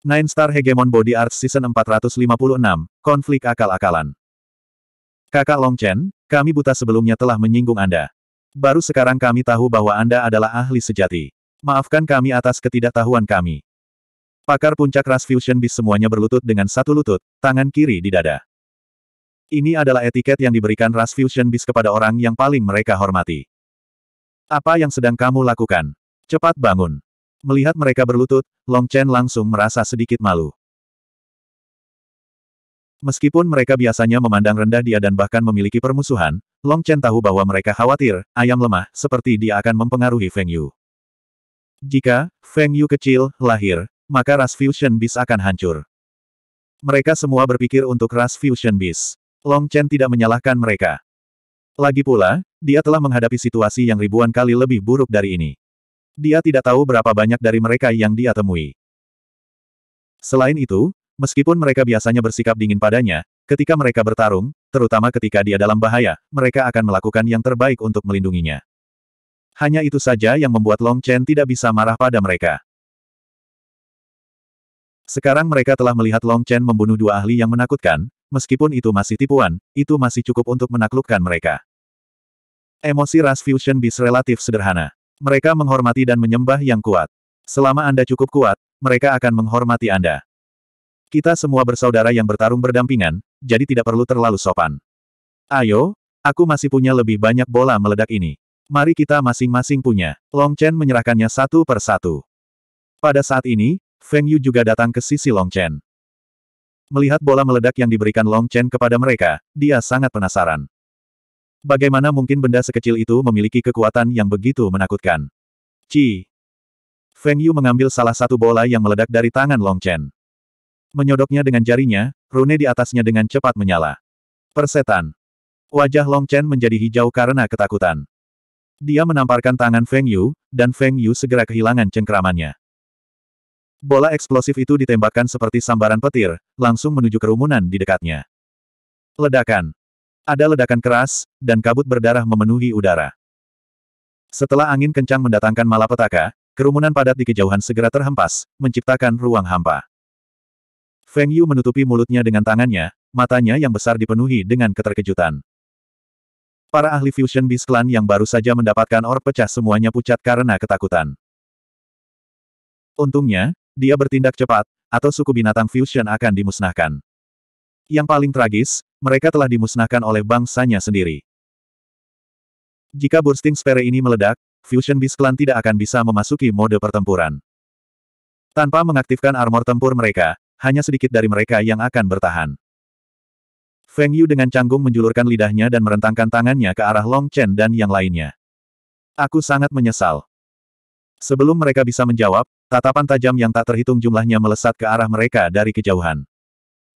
Nine Star Hegemon Body Arts Season 456, Konflik Akal-Akalan. Kakak Long Chen, kami buta sebelumnya telah menyinggung Anda. Baru sekarang kami tahu bahwa Anda adalah ahli sejati. Maafkan kami atas ketidaktahuan kami. Pakar puncak ras fusion bis semuanya berlutut dengan satu lutut, tangan kiri di dada. Ini adalah etiket yang diberikan ras fusion bis kepada orang yang paling mereka hormati. Apa yang sedang kamu lakukan? Cepat bangun. Melihat mereka berlutut, Long Chen langsung merasa sedikit malu. Meskipun mereka biasanya memandang rendah dia dan bahkan memiliki permusuhan, Long Chen tahu bahwa mereka khawatir, ayam lemah, seperti dia akan mempengaruhi Feng Yu. Jika Feng Yu kecil, lahir, maka ras Fusion Beast akan hancur. Mereka semua berpikir untuk ras Fusion Beast. Long Chen tidak menyalahkan mereka. Lagi pula, dia telah menghadapi situasi yang ribuan kali lebih buruk dari ini. Dia tidak tahu berapa banyak dari mereka yang dia temui. Selain itu, meskipun mereka biasanya bersikap dingin padanya, ketika mereka bertarung, terutama ketika dia dalam bahaya, mereka akan melakukan yang terbaik untuk melindunginya. Hanya itu saja yang membuat Long Chen tidak bisa marah pada mereka. Sekarang mereka telah melihat Long Chen membunuh dua ahli yang menakutkan, meskipun itu masih tipuan, itu masih cukup untuk menaklukkan mereka. Emosi Ras Fusion Beast relatif sederhana. Mereka menghormati dan menyembah yang kuat. Selama Anda cukup kuat, mereka akan menghormati Anda. Kita semua bersaudara yang bertarung berdampingan, jadi tidak perlu terlalu sopan. Ayo, aku masih punya lebih banyak bola meledak ini. Mari kita masing-masing punya. Long Chen menyerahkannya satu per satu. Pada saat ini, Feng Yu juga datang ke sisi Long Chen. Melihat bola meledak yang diberikan Long Chen kepada mereka, dia sangat penasaran. Bagaimana mungkin benda sekecil itu memiliki kekuatan yang begitu menakutkan? Ci. Feng Yu mengambil salah satu bola yang meledak dari tangan Long Chen. Menyodoknya dengan jarinya, rune di atasnya dengan cepat menyala. Persetan. Wajah Long Chen menjadi hijau karena ketakutan. Dia menamparkan tangan Feng Yu, dan Feng Yu segera kehilangan cengkramannya. Bola eksplosif itu ditembakkan seperti sambaran petir, langsung menuju kerumunan di dekatnya. Ledakan. Ada ledakan keras, dan kabut berdarah memenuhi udara. Setelah angin kencang mendatangkan malapetaka, kerumunan padat di kejauhan segera terhempas, menciptakan ruang hampa. Feng Yu menutupi mulutnya dengan tangannya, matanya yang besar dipenuhi dengan keterkejutan. Para ahli Fusion Beast Clan yang baru saja mendapatkan orb pecah semuanya pucat karena ketakutan. Untungnya, dia bertindak cepat, atau suku binatang Fusion akan dimusnahkan. Yang paling tragis, mereka telah dimusnahkan oleh bangsanya sendiri. Jika Bursting Sphere ini meledak, Fusion Beast Clan tidak akan bisa memasuki mode pertempuran. Tanpa mengaktifkan armor tempur mereka, hanya sedikit dari mereka yang akan bertahan. Feng Yu dengan canggung menjulurkan lidahnya dan merentangkan tangannya ke arah Long Chen dan yang lainnya. Aku sangat menyesal. Sebelum mereka bisa menjawab, tatapan tajam yang tak terhitung jumlahnya melesat ke arah mereka dari kejauhan.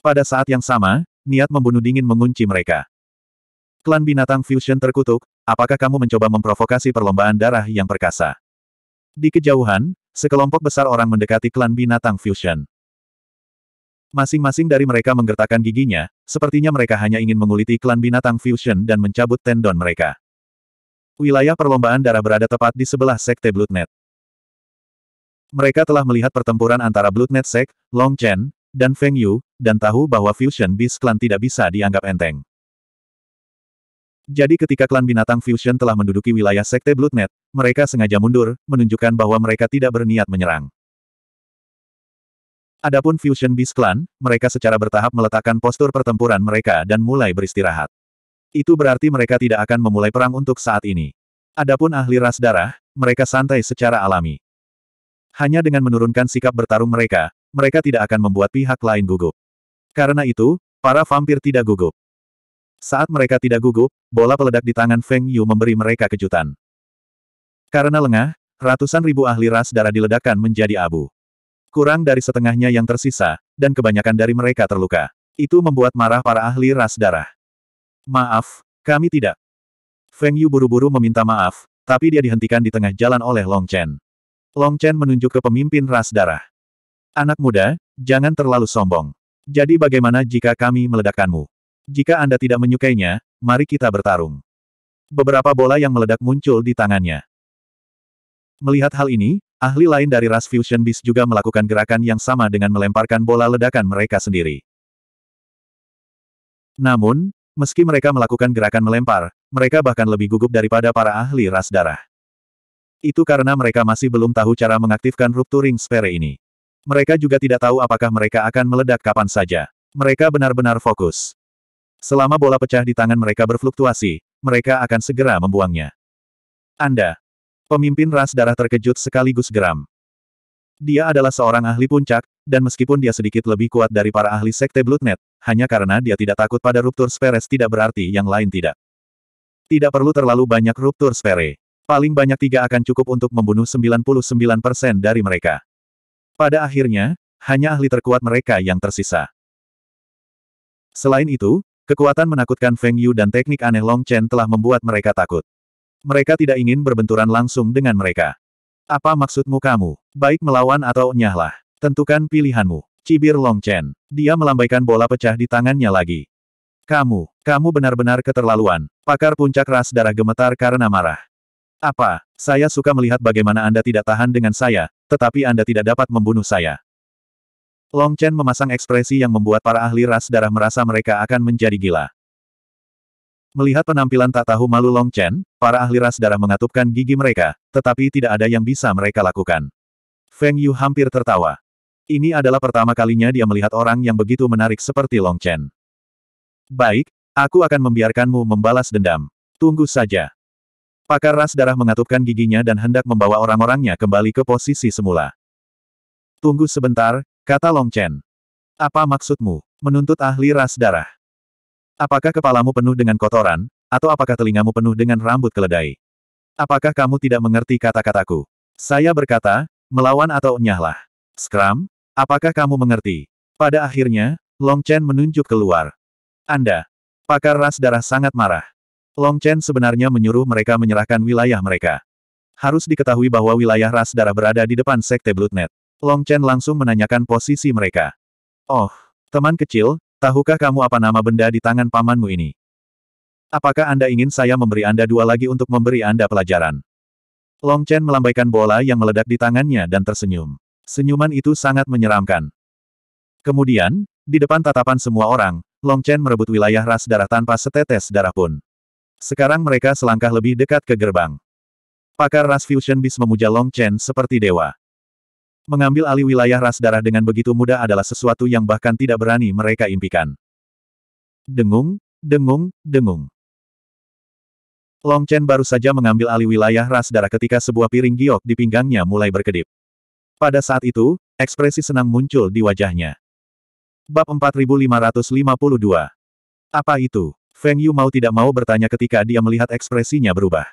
Pada saat yang sama, niat membunuh dingin mengunci mereka. Klan binatang fusion terkutuk, apakah kamu mencoba memprovokasi perlombaan darah yang perkasa? Di kejauhan, sekelompok besar orang mendekati klan binatang fusion. Masing-masing dari mereka menggertakkan giginya, sepertinya mereka hanya ingin menguliti klan binatang fusion dan mencabut tendon mereka. Wilayah perlombaan darah berada tepat di sebelah sekte Bloodnet. Mereka telah melihat pertempuran antara Bloodnet Sek, Long Chen, dan Feng Yu, dan tahu bahwa Fusion Beast Clan tidak bisa dianggap enteng. Jadi ketika klan binatang Fusion telah menduduki wilayah Sekte Bloodnet, mereka sengaja mundur, menunjukkan bahwa mereka tidak berniat menyerang. Adapun Fusion Beast Clan, mereka secara bertahap meletakkan postur pertempuran mereka dan mulai beristirahat. Itu berarti mereka tidak akan memulai perang untuk saat ini. Adapun ahli ras darah, mereka santai secara alami. Hanya dengan menurunkan sikap bertarung mereka, mereka tidak akan membuat pihak lain gugup. Karena itu, para vampir tidak gugup. Saat mereka tidak gugup, bola peledak di tangan Feng Yu memberi mereka kejutan. Karena lengah, ratusan ribu ahli ras darah diledakkan menjadi abu. Kurang dari setengahnya yang tersisa, dan kebanyakan dari mereka terluka. Itu membuat marah para ahli ras darah. Maaf, kami tidak. Feng Yu buru-buru meminta maaf, tapi dia dihentikan di tengah jalan oleh Long Chen. Long Chen menunjuk ke pemimpin ras darah. Anak muda, jangan terlalu sombong. Jadi bagaimana jika kami meledakkanmu? Jika Anda tidak menyukainya, mari kita bertarung. Beberapa bola yang meledak muncul di tangannya. Melihat hal ini, ahli lain dari ras Fusion Beast juga melakukan gerakan yang sama dengan melemparkan bola ledakan mereka sendiri. Namun, meski mereka melakukan gerakan melempar, mereka bahkan lebih gugup daripada para ahli ras darah. Itu karena mereka masih belum tahu cara mengaktifkan rupturing sphere ini. Mereka juga tidak tahu apakah mereka akan meledak kapan saja. Mereka benar-benar fokus. Selama bola pecah di tangan mereka berfluktuasi, mereka akan segera membuangnya. Anda. Pemimpin ras darah terkejut sekaligus geram. Dia adalah seorang ahli puncak, dan meskipun dia sedikit lebih kuat dari para ahli sekte Bloodnet, hanya karena dia tidak takut pada ruptur speres tidak berarti yang lain tidak. Tidak perlu terlalu banyak ruptur spere. Paling banyak tiga akan cukup untuk membunuh 99% dari mereka. Pada akhirnya, hanya ahli terkuat mereka yang tersisa. Selain itu, kekuatan menakutkan Feng Yu dan teknik aneh Long Chen telah membuat mereka takut. Mereka tidak ingin berbenturan langsung dengan mereka. Apa maksudmu kamu? Baik melawan atau nyahlah. Tentukan pilihanmu. Cibir Long Chen. Dia melambaikan bola pecah di tangannya lagi. Kamu, kamu benar-benar keterlaluan. Pakar puncak ras darah gemetar karena marah. Apa, saya suka melihat bagaimana Anda tidak tahan dengan saya, tetapi Anda tidak dapat membunuh saya. Long Chen memasang ekspresi yang membuat para ahli ras darah merasa mereka akan menjadi gila. Melihat penampilan tak tahu malu Long Chen, para ahli ras darah mengatupkan gigi mereka, tetapi tidak ada yang bisa mereka lakukan. Feng Yu hampir tertawa. Ini adalah pertama kalinya dia melihat orang yang begitu menarik seperti Long Chen. Baik, aku akan membiarkanmu membalas dendam. Tunggu saja. Pakar ras darah mengatupkan giginya dan hendak membawa orang-orangnya kembali ke posisi semula. Tunggu sebentar, kata Long Chen. Apa maksudmu? Menuntut ahli ras darah. Apakah kepalamu penuh dengan kotoran, atau apakah telingamu penuh dengan rambut keledai? Apakah kamu tidak mengerti kata-kataku? Saya berkata, melawan atau nyahlah. Scrum, apakah kamu mengerti? Pada akhirnya, Long Chen menunjuk keluar. Anda, pakar ras darah sangat marah. Long Chen sebenarnya menyuruh mereka menyerahkan wilayah mereka. Harus diketahui bahwa wilayah ras darah berada di depan sekte Bloodnet. Long Chen langsung menanyakan posisi mereka. Oh, teman kecil, tahukah kamu apa nama benda di tangan pamanmu ini? Apakah Anda ingin saya memberi Anda dua lagi untuk memberi Anda pelajaran? Long Chen melambaikan bola yang meledak di tangannya dan tersenyum. Senyuman itu sangat menyeramkan. Kemudian, di depan tatapan semua orang, Long Chen merebut wilayah ras darah tanpa setetes darah pun. Sekarang mereka selangkah lebih dekat ke gerbang. Pakar ras Fusion Beast memuja Long Chen seperti dewa. Mengambil alih wilayah ras darah dengan begitu mudah adalah sesuatu yang bahkan tidak berani mereka impikan. Dengung, dengung, dengung. Long Chen baru saja mengambil alih wilayah ras darah ketika sebuah piring giok di pinggangnya mulai berkedip. Pada saat itu, ekspresi senang muncul di wajahnya. Bab 4552. Apa itu? Feng Yu mau tidak mau bertanya ketika dia melihat ekspresinya berubah.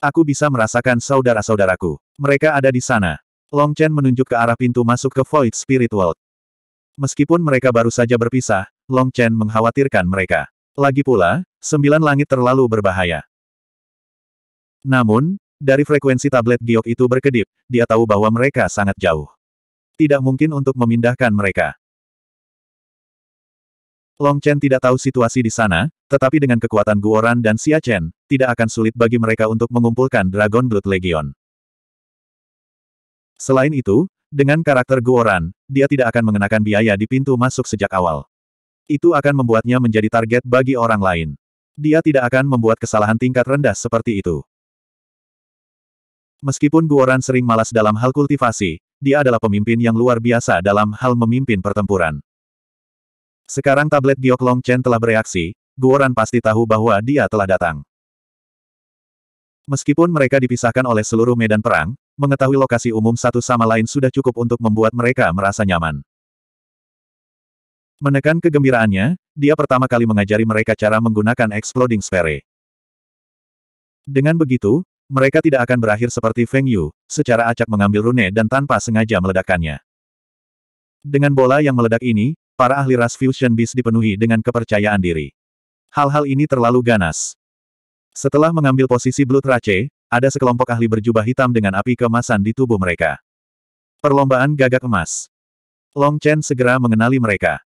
Aku bisa merasakan saudara-saudaraku. Mereka ada di sana. Long Chen menunjuk ke arah pintu masuk ke Void Spirit World. Meskipun mereka baru saja berpisah, Long Chen mengkhawatirkan mereka. Lagi pula, sembilan langit terlalu berbahaya. Namun, dari frekuensi tablet giok itu berkedip, dia tahu bahwa mereka sangat jauh. Tidak mungkin untuk memindahkan mereka. Long Chen tidak tahu situasi di sana, tetapi dengan kekuatan Guoran dan Xia Chen, tidak akan sulit bagi mereka untuk mengumpulkan Dragon Blood Legion. Selain itu, dengan karakter Guoran, dia tidak akan mengenakan biaya di pintu masuk sejak awal. Itu akan membuatnya menjadi target bagi orang lain. Dia tidak akan membuat kesalahan tingkat rendah seperti itu. Meskipun Guoran sering malas dalam hal kultivasi, dia adalah pemimpin yang luar biasa dalam hal memimpin pertempuran. Sekarang tablet Giok Long Chen telah bereaksi, Guoran pasti tahu bahwa dia telah datang. Meskipun mereka dipisahkan oleh seluruh medan perang, mengetahui lokasi umum satu sama lain sudah cukup untuk membuat mereka merasa nyaman. Menekan kegembiraannya, dia pertama kali mengajari mereka cara menggunakan Exploding Sphere. Dengan begitu, mereka tidak akan berakhir seperti Feng Yu, secara acak mengambil rune dan tanpa sengaja meledakkannya. Dengan bola yang meledak ini, Para ahli ras Fusion Beast dipenuhi dengan kepercayaan diri. Hal-hal ini terlalu ganas. Setelah mengambil posisi Blood Rache, ada sekelompok ahli berjubah hitam dengan api kemasan di tubuh mereka. Perlombaan gagak emas. Long Chen segera mengenali mereka.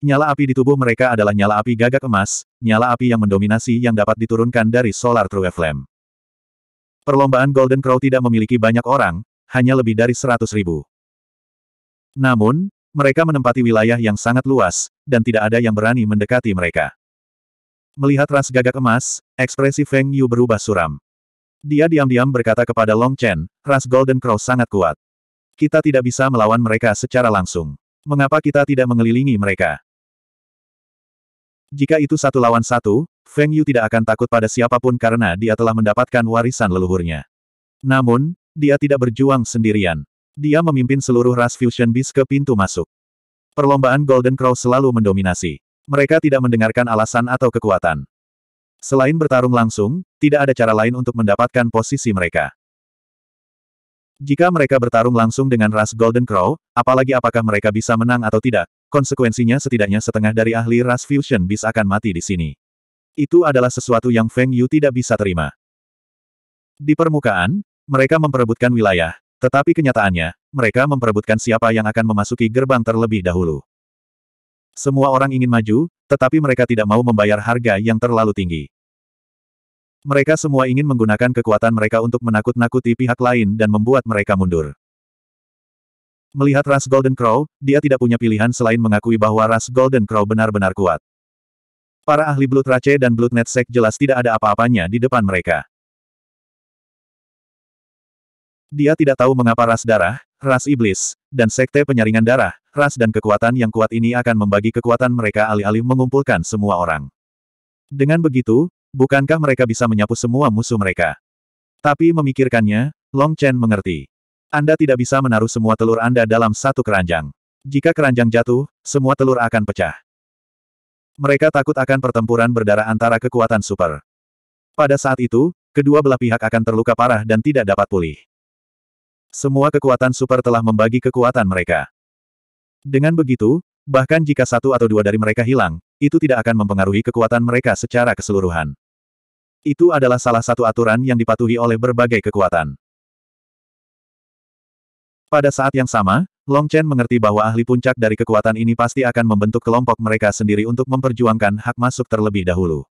Nyala api di tubuh mereka adalah nyala api gagak emas, nyala api yang mendominasi yang dapat diturunkan dari Solar True Flame. Perlombaan Golden Crow tidak memiliki banyak orang, hanya lebih dari seratus ribu. Namun, mereka menempati wilayah yang sangat luas, dan tidak ada yang berani mendekati mereka. Melihat ras gagak emas, ekspresi Feng Yu berubah suram. Dia diam-diam berkata kepada Long Chen, ras Golden Crow sangat kuat. Kita tidak bisa melawan mereka secara langsung. Mengapa kita tidak mengelilingi mereka? Jika itu satu lawan satu, Feng Yu tidak akan takut pada siapapun karena dia telah mendapatkan warisan leluhurnya. Namun, dia tidak berjuang sendirian. Dia memimpin seluruh ras Fusion Beast ke pintu masuk. Perlombaan Golden Crow selalu mendominasi. Mereka tidak mendengarkan alasan atau kekuatan. Selain bertarung langsung, tidak ada cara lain untuk mendapatkan posisi mereka. Jika mereka bertarung langsung dengan ras Golden Crow, apalagi apakah mereka bisa menang atau tidak, konsekuensinya setidaknya setengah dari ahli ras Fusion Beast akan mati di sini. Itu adalah sesuatu yang Feng Yu tidak bisa terima. Di permukaan, mereka memperebutkan wilayah, tetapi kenyataannya, mereka memperebutkan siapa yang akan memasuki gerbang terlebih dahulu. Semua orang ingin maju, tetapi mereka tidak mau membayar harga yang terlalu tinggi. Mereka semua ingin menggunakan kekuatan mereka untuk menakut-nakuti pihak lain dan membuat mereka mundur. Melihat ras Golden Crow, dia tidak punya pilihan selain mengakui bahwa ras Golden Crow benar-benar kuat. Para ahli Blood Rache dan Blood Netsek jelas tidak ada apa-apanya di depan mereka. Dia tidak tahu mengapa ras darah, ras iblis, dan sekte penyaringan darah, ras dan kekuatan yang kuat ini akan membagi kekuatan mereka alih-alih mengumpulkan semua orang. Dengan begitu, bukankah mereka bisa menyapu semua musuh mereka? Tapi memikirkannya, Long Chen mengerti. Anda tidak bisa menaruh semua telur Anda dalam satu keranjang. Jika keranjang jatuh, semua telur akan pecah. Mereka takut akan pertempuran berdarah antara kekuatan super. Pada saat itu, kedua belah pihak akan terluka parah dan tidak dapat pulih. Semua kekuatan super telah membagi kekuatan mereka. Dengan begitu, bahkan jika satu atau dua dari mereka hilang, itu tidak akan mempengaruhi kekuatan mereka secara keseluruhan. Itu adalah salah satu aturan yang dipatuhi oleh berbagai kekuatan. Pada saat yang sama, Long Chen mengerti bahwa ahli puncak dari kekuatan ini pasti akan membentuk kelompok mereka sendiri untuk memperjuangkan hak masuk terlebih dahulu.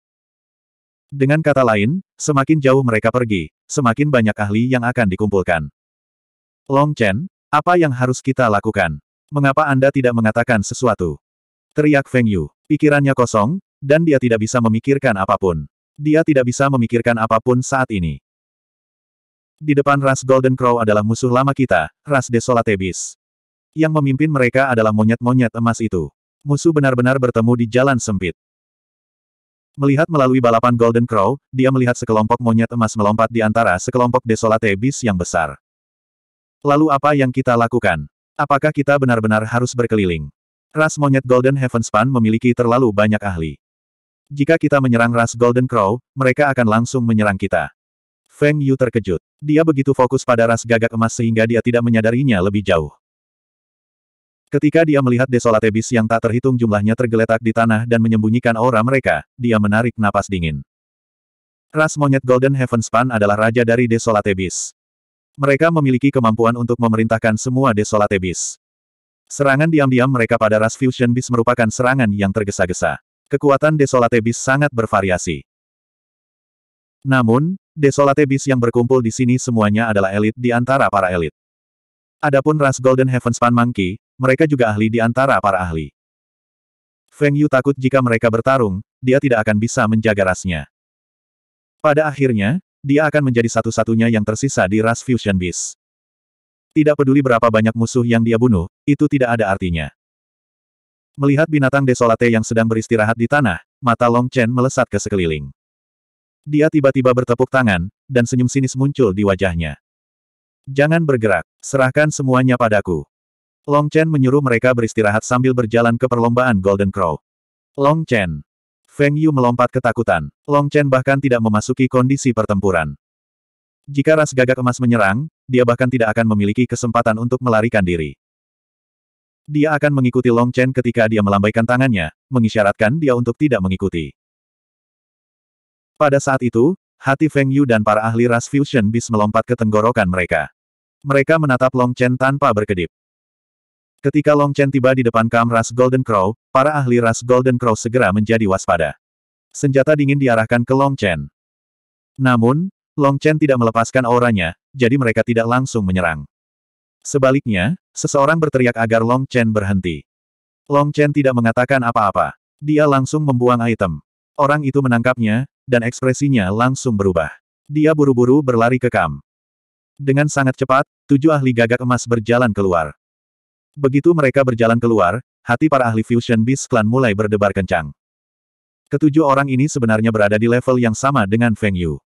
Dengan kata lain, semakin jauh mereka pergi, semakin banyak ahli yang akan dikumpulkan. Long Chen, apa yang harus kita lakukan? Mengapa Anda tidak mengatakan sesuatu? Teriak Feng Yu. Pikirannya kosong, dan dia tidak bisa memikirkan apapun. Dia tidak bisa memikirkan apapun saat ini. Di depan ras Golden Crow adalah musuh lama kita, ras Desolate Beast. Yang memimpin mereka adalah monyet-monyet emas itu. Musuh benar-benar bertemu di jalan sempit. Melihat melalui balapan Golden Crow, dia melihat sekelompok monyet emas melompat di antara sekelompok Desolate Beast yang besar. Lalu apa yang kita lakukan? Apakah kita benar-benar harus berkeliling? Ras monyet Golden Heavenspan memiliki terlalu banyak ahli. Jika kita menyerang ras Golden Crow, mereka akan langsung menyerang kita. Feng Yu terkejut. Dia begitu fokus pada ras gagak emas sehingga dia tidak menyadarinya lebih jauh. Ketika dia melihat desolate bis yang tak terhitung jumlahnya tergeletak di tanah dan menyembunyikan aura mereka, dia menarik napas dingin. Ras monyet Golden Heavenspan adalah raja dari desolate bis. Mereka memiliki kemampuan untuk memerintahkan semua Desolate bis. Serangan diam-diam mereka pada Ras Fusion Beast merupakan serangan yang tergesa-gesa. Kekuatan Desolate bis sangat bervariasi. Namun, Desolate bis yang berkumpul di sini semuanya adalah elit di antara para elit. Adapun ras Golden Heaven Span Monkey, mereka juga ahli di antara para ahli. Feng Yu takut jika mereka bertarung, dia tidak akan bisa menjaga rasnya. Pada akhirnya, dia akan menjadi satu-satunya yang tersisa di Ras Fusion Beast. Tidak peduli berapa banyak musuh yang dia bunuh, itu tidak ada artinya. Melihat binatang desolate yang sedang beristirahat di tanah, mata Long Chen melesat ke sekeliling. Dia tiba-tiba bertepuk tangan, dan senyum sinis muncul di wajahnya. Jangan bergerak, serahkan semuanya padaku. Long Chen menyuruh mereka beristirahat sambil berjalan ke perlombaan Golden Crow. Long Chen, Feng Yu melompat ketakutan. Long Chen bahkan tidak memasuki kondisi pertempuran. Jika ras gagak emas menyerang, dia bahkan tidak akan memiliki kesempatan untuk melarikan diri. Dia akan mengikuti Long Chen ketika dia melambaikan tangannya, mengisyaratkan dia untuk tidak mengikuti. Pada saat itu, hati Feng Yu dan para ahli ras Fusion bis melompat ke tenggorokan mereka. Mereka menatap Long Chen tanpa berkedip. Ketika Long Chen tiba di depan kam ras Golden Crow, para ahli ras Golden Crow segera menjadi waspada. Senjata dingin diarahkan ke Long Chen. Namun, Long Chen tidak melepaskan auranya, jadi mereka tidak langsung menyerang. Sebaliknya, seseorang berteriak agar Long Chen berhenti. Long Chen tidak mengatakan apa-apa. Dia langsung membuang item. Orang itu menangkapnya, dan ekspresinya langsung berubah. Dia buru-buru berlari ke kam. Dengan sangat cepat, tujuh ahli gagak emas berjalan keluar. Begitu mereka berjalan keluar, hati para ahli Fusion Beast Clan mulai berdebar kencang. Ketujuh orang ini sebenarnya berada di level yang sama dengan Feng Yu.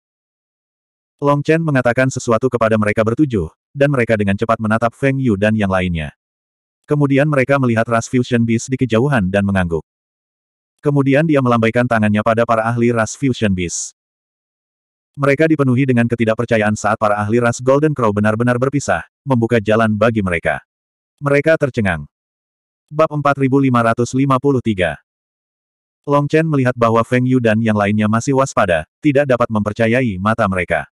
Long Chen mengatakan sesuatu kepada mereka bertujuh, dan mereka dengan cepat menatap Feng Yu dan yang lainnya. Kemudian mereka melihat ras Fusion Beast di kejauhan dan mengangguk. Kemudian dia melambaikan tangannya pada para ahli ras Fusion Beast. Mereka dipenuhi dengan ketidakpercayaan saat para ahli ras Golden Crow benar-benar berpisah, membuka jalan bagi mereka. Mereka tercengang. Bab 4553 Long Chen melihat bahwa Feng Yu dan yang lainnya masih waspada, tidak dapat mempercayai mata mereka.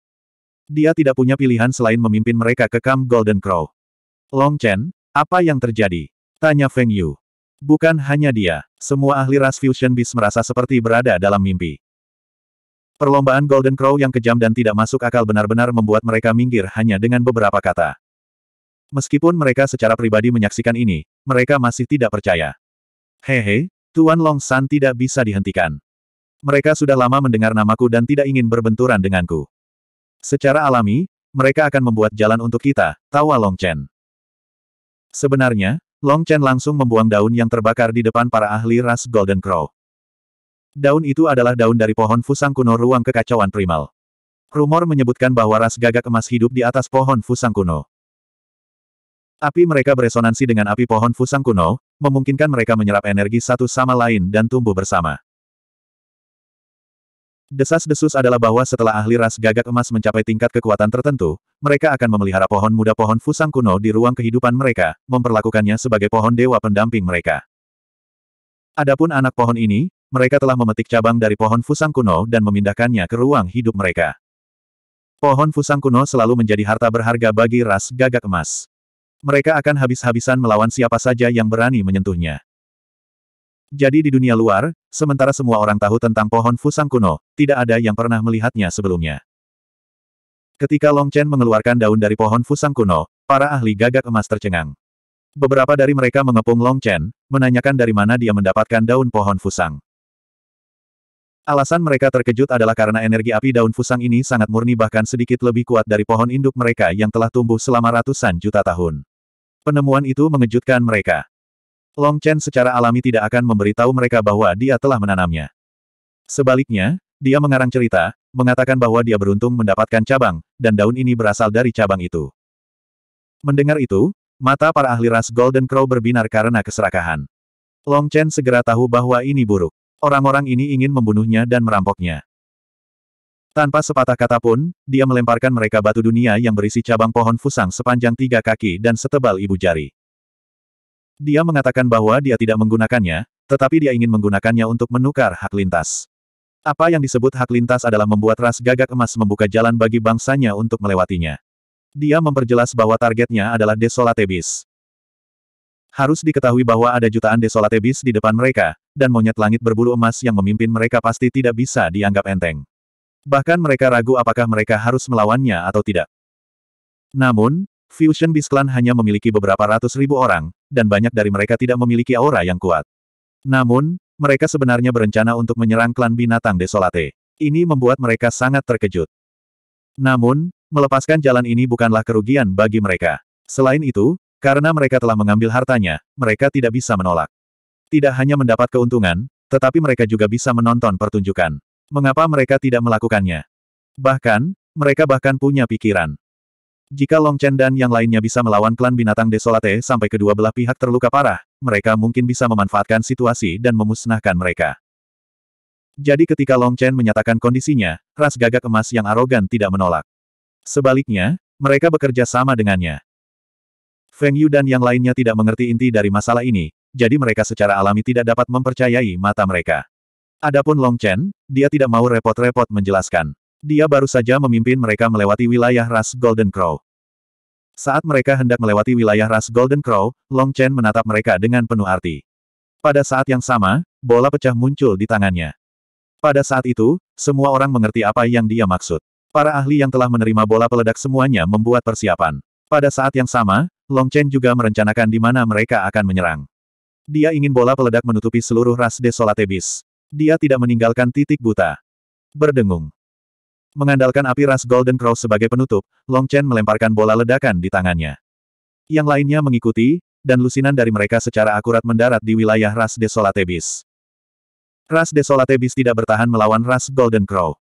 Dia tidak punya pilihan selain memimpin mereka ke Kam Golden Crow. Long Chen, apa yang terjadi? Tanya Feng Yu. Bukan hanya dia, semua ahli ras Fusion Beast merasa seperti berada dalam mimpi. Perlombaan Golden Crow yang kejam dan tidak masuk akal benar-benar membuat mereka minggir hanya dengan beberapa kata. Meskipun mereka secara pribadi menyaksikan ini, mereka masih tidak percaya. Hehe, Tuan Long San tidak bisa dihentikan. Mereka sudah lama mendengar namaku dan tidak ingin berbenturan denganku. Secara alami, mereka akan membuat jalan untuk kita, tawa Long Chen. Sebenarnya, Long Chen langsung membuang daun yang terbakar di depan para ahli ras Golden Crow. Daun itu adalah daun dari pohon fusang kuno ruang kekacauan primal. Rumor menyebutkan bahwa ras gagak emas hidup di atas pohon fusang kuno. Api mereka beresonansi dengan api pohon Fusang kuno, memungkinkan mereka menyerap energi satu sama lain dan tumbuh bersama. Desas-desus adalah bahwa setelah ahli ras gagak emas mencapai tingkat kekuatan tertentu, mereka akan memelihara pohon muda pohon Fusang kuno di ruang kehidupan mereka, memperlakukannya sebagai pohon dewa pendamping mereka. Adapun anak pohon ini, mereka telah memetik cabang dari pohon Fusang kuno dan memindahkannya ke ruang hidup mereka. Pohon Fusang kuno selalu menjadi harta berharga bagi ras gagak emas mereka akan habis-habisan melawan siapa saja yang berani menyentuhnya. Jadi di dunia luar, sementara semua orang tahu tentang pohon fusang kuno, tidak ada yang pernah melihatnya sebelumnya. Ketika Long Chen mengeluarkan daun dari pohon fusang kuno, para ahli gagak emas tercengang. Beberapa dari mereka mengepung Long Chen, menanyakan dari mana dia mendapatkan daun pohon fusang. Alasan mereka terkejut adalah karena energi api daun fusang ini sangat murni bahkan sedikit lebih kuat dari pohon induk mereka yang telah tumbuh selama ratusan juta tahun. Penemuan itu mengejutkan mereka. Long Chen secara alami tidak akan memberitahu mereka bahwa dia telah menanamnya. Sebaliknya, dia mengarang cerita, mengatakan bahwa dia beruntung mendapatkan cabang, dan daun ini berasal dari cabang itu. Mendengar itu, mata para ahli ras Golden Crow berbinar karena keserakahan. Long Chen segera tahu bahwa ini buruk. Orang-orang ini ingin membunuhnya dan merampoknya. Tanpa sepatah kata pun, dia melemparkan mereka batu dunia yang berisi cabang pohon fusang sepanjang tiga kaki dan setebal ibu jari. Dia mengatakan bahwa dia tidak menggunakannya, tetapi dia ingin menggunakannya untuk menukar hak lintas. Apa yang disebut hak lintas adalah membuat ras gagak emas membuka jalan bagi bangsanya untuk melewatinya. Dia memperjelas bahwa targetnya adalah Desolatebis. Harus diketahui bahwa ada jutaan Desolatebis di depan mereka, dan monyet langit berbulu emas yang memimpin mereka pasti tidak bisa dianggap enteng. Bahkan mereka ragu apakah mereka harus melawannya atau tidak. Namun, Fusion Beast Clan hanya memiliki beberapa ratus ribu orang, dan banyak dari mereka tidak memiliki aura yang kuat. Namun, mereka sebenarnya berencana untuk menyerang klan binatang desolate. Ini membuat mereka sangat terkejut. Namun, melepaskan jalan ini bukanlah kerugian bagi mereka. Selain itu, karena mereka telah mengambil hartanya, mereka tidak bisa menolak. Tidak hanya mendapat keuntungan, tetapi mereka juga bisa menonton pertunjukan. Mengapa mereka tidak melakukannya? Bahkan, mereka bahkan punya pikiran. Jika Long Chen dan yang lainnya bisa melawan klan binatang Desolate sampai kedua belah pihak terluka parah, mereka mungkin bisa memanfaatkan situasi dan memusnahkan mereka. Jadi ketika Long Chen menyatakan kondisinya, ras gagak emas yang arogan tidak menolak. Sebaliknya, mereka bekerja sama dengannya. Feng Yu dan yang lainnya tidak mengerti inti dari masalah ini, jadi mereka secara alami tidak dapat mempercayai mata mereka. Adapun Long Chen, dia tidak mau repot-repot menjelaskan. Dia baru saja memimpin mereka melewati wilayah ras Golden Crow. Saat mereka hendak melewati wilayah ras Golden Crow, Long Chen menatap mereka dengan penuh arti. Pada saat yang sama, bola pecah muncul di tangannya. Pada saat itu, semua orang mengerti apa yang dia maksud. Para ahli yang telah menerima bola peledak semuanya membuat persiapan. Pada saat yang sama, Long Chen juga merencanakan di mana mereka akan menyerang. Dia ingin bola peledak menutupi seluruh ras Desolate Beast dia tidak meninggalkan titik buta. Berdengung. Mengandalkan api ras Golden Crow sebagai penutup, Long Chen melemparkan bola ledakan di tangannya. Yang lainnya mengikuti, dan lusinan dari mereka secara akurat mendarat di wilayah ras Beast. Ras Beast tidak bertahan melawan ras Golden Crow.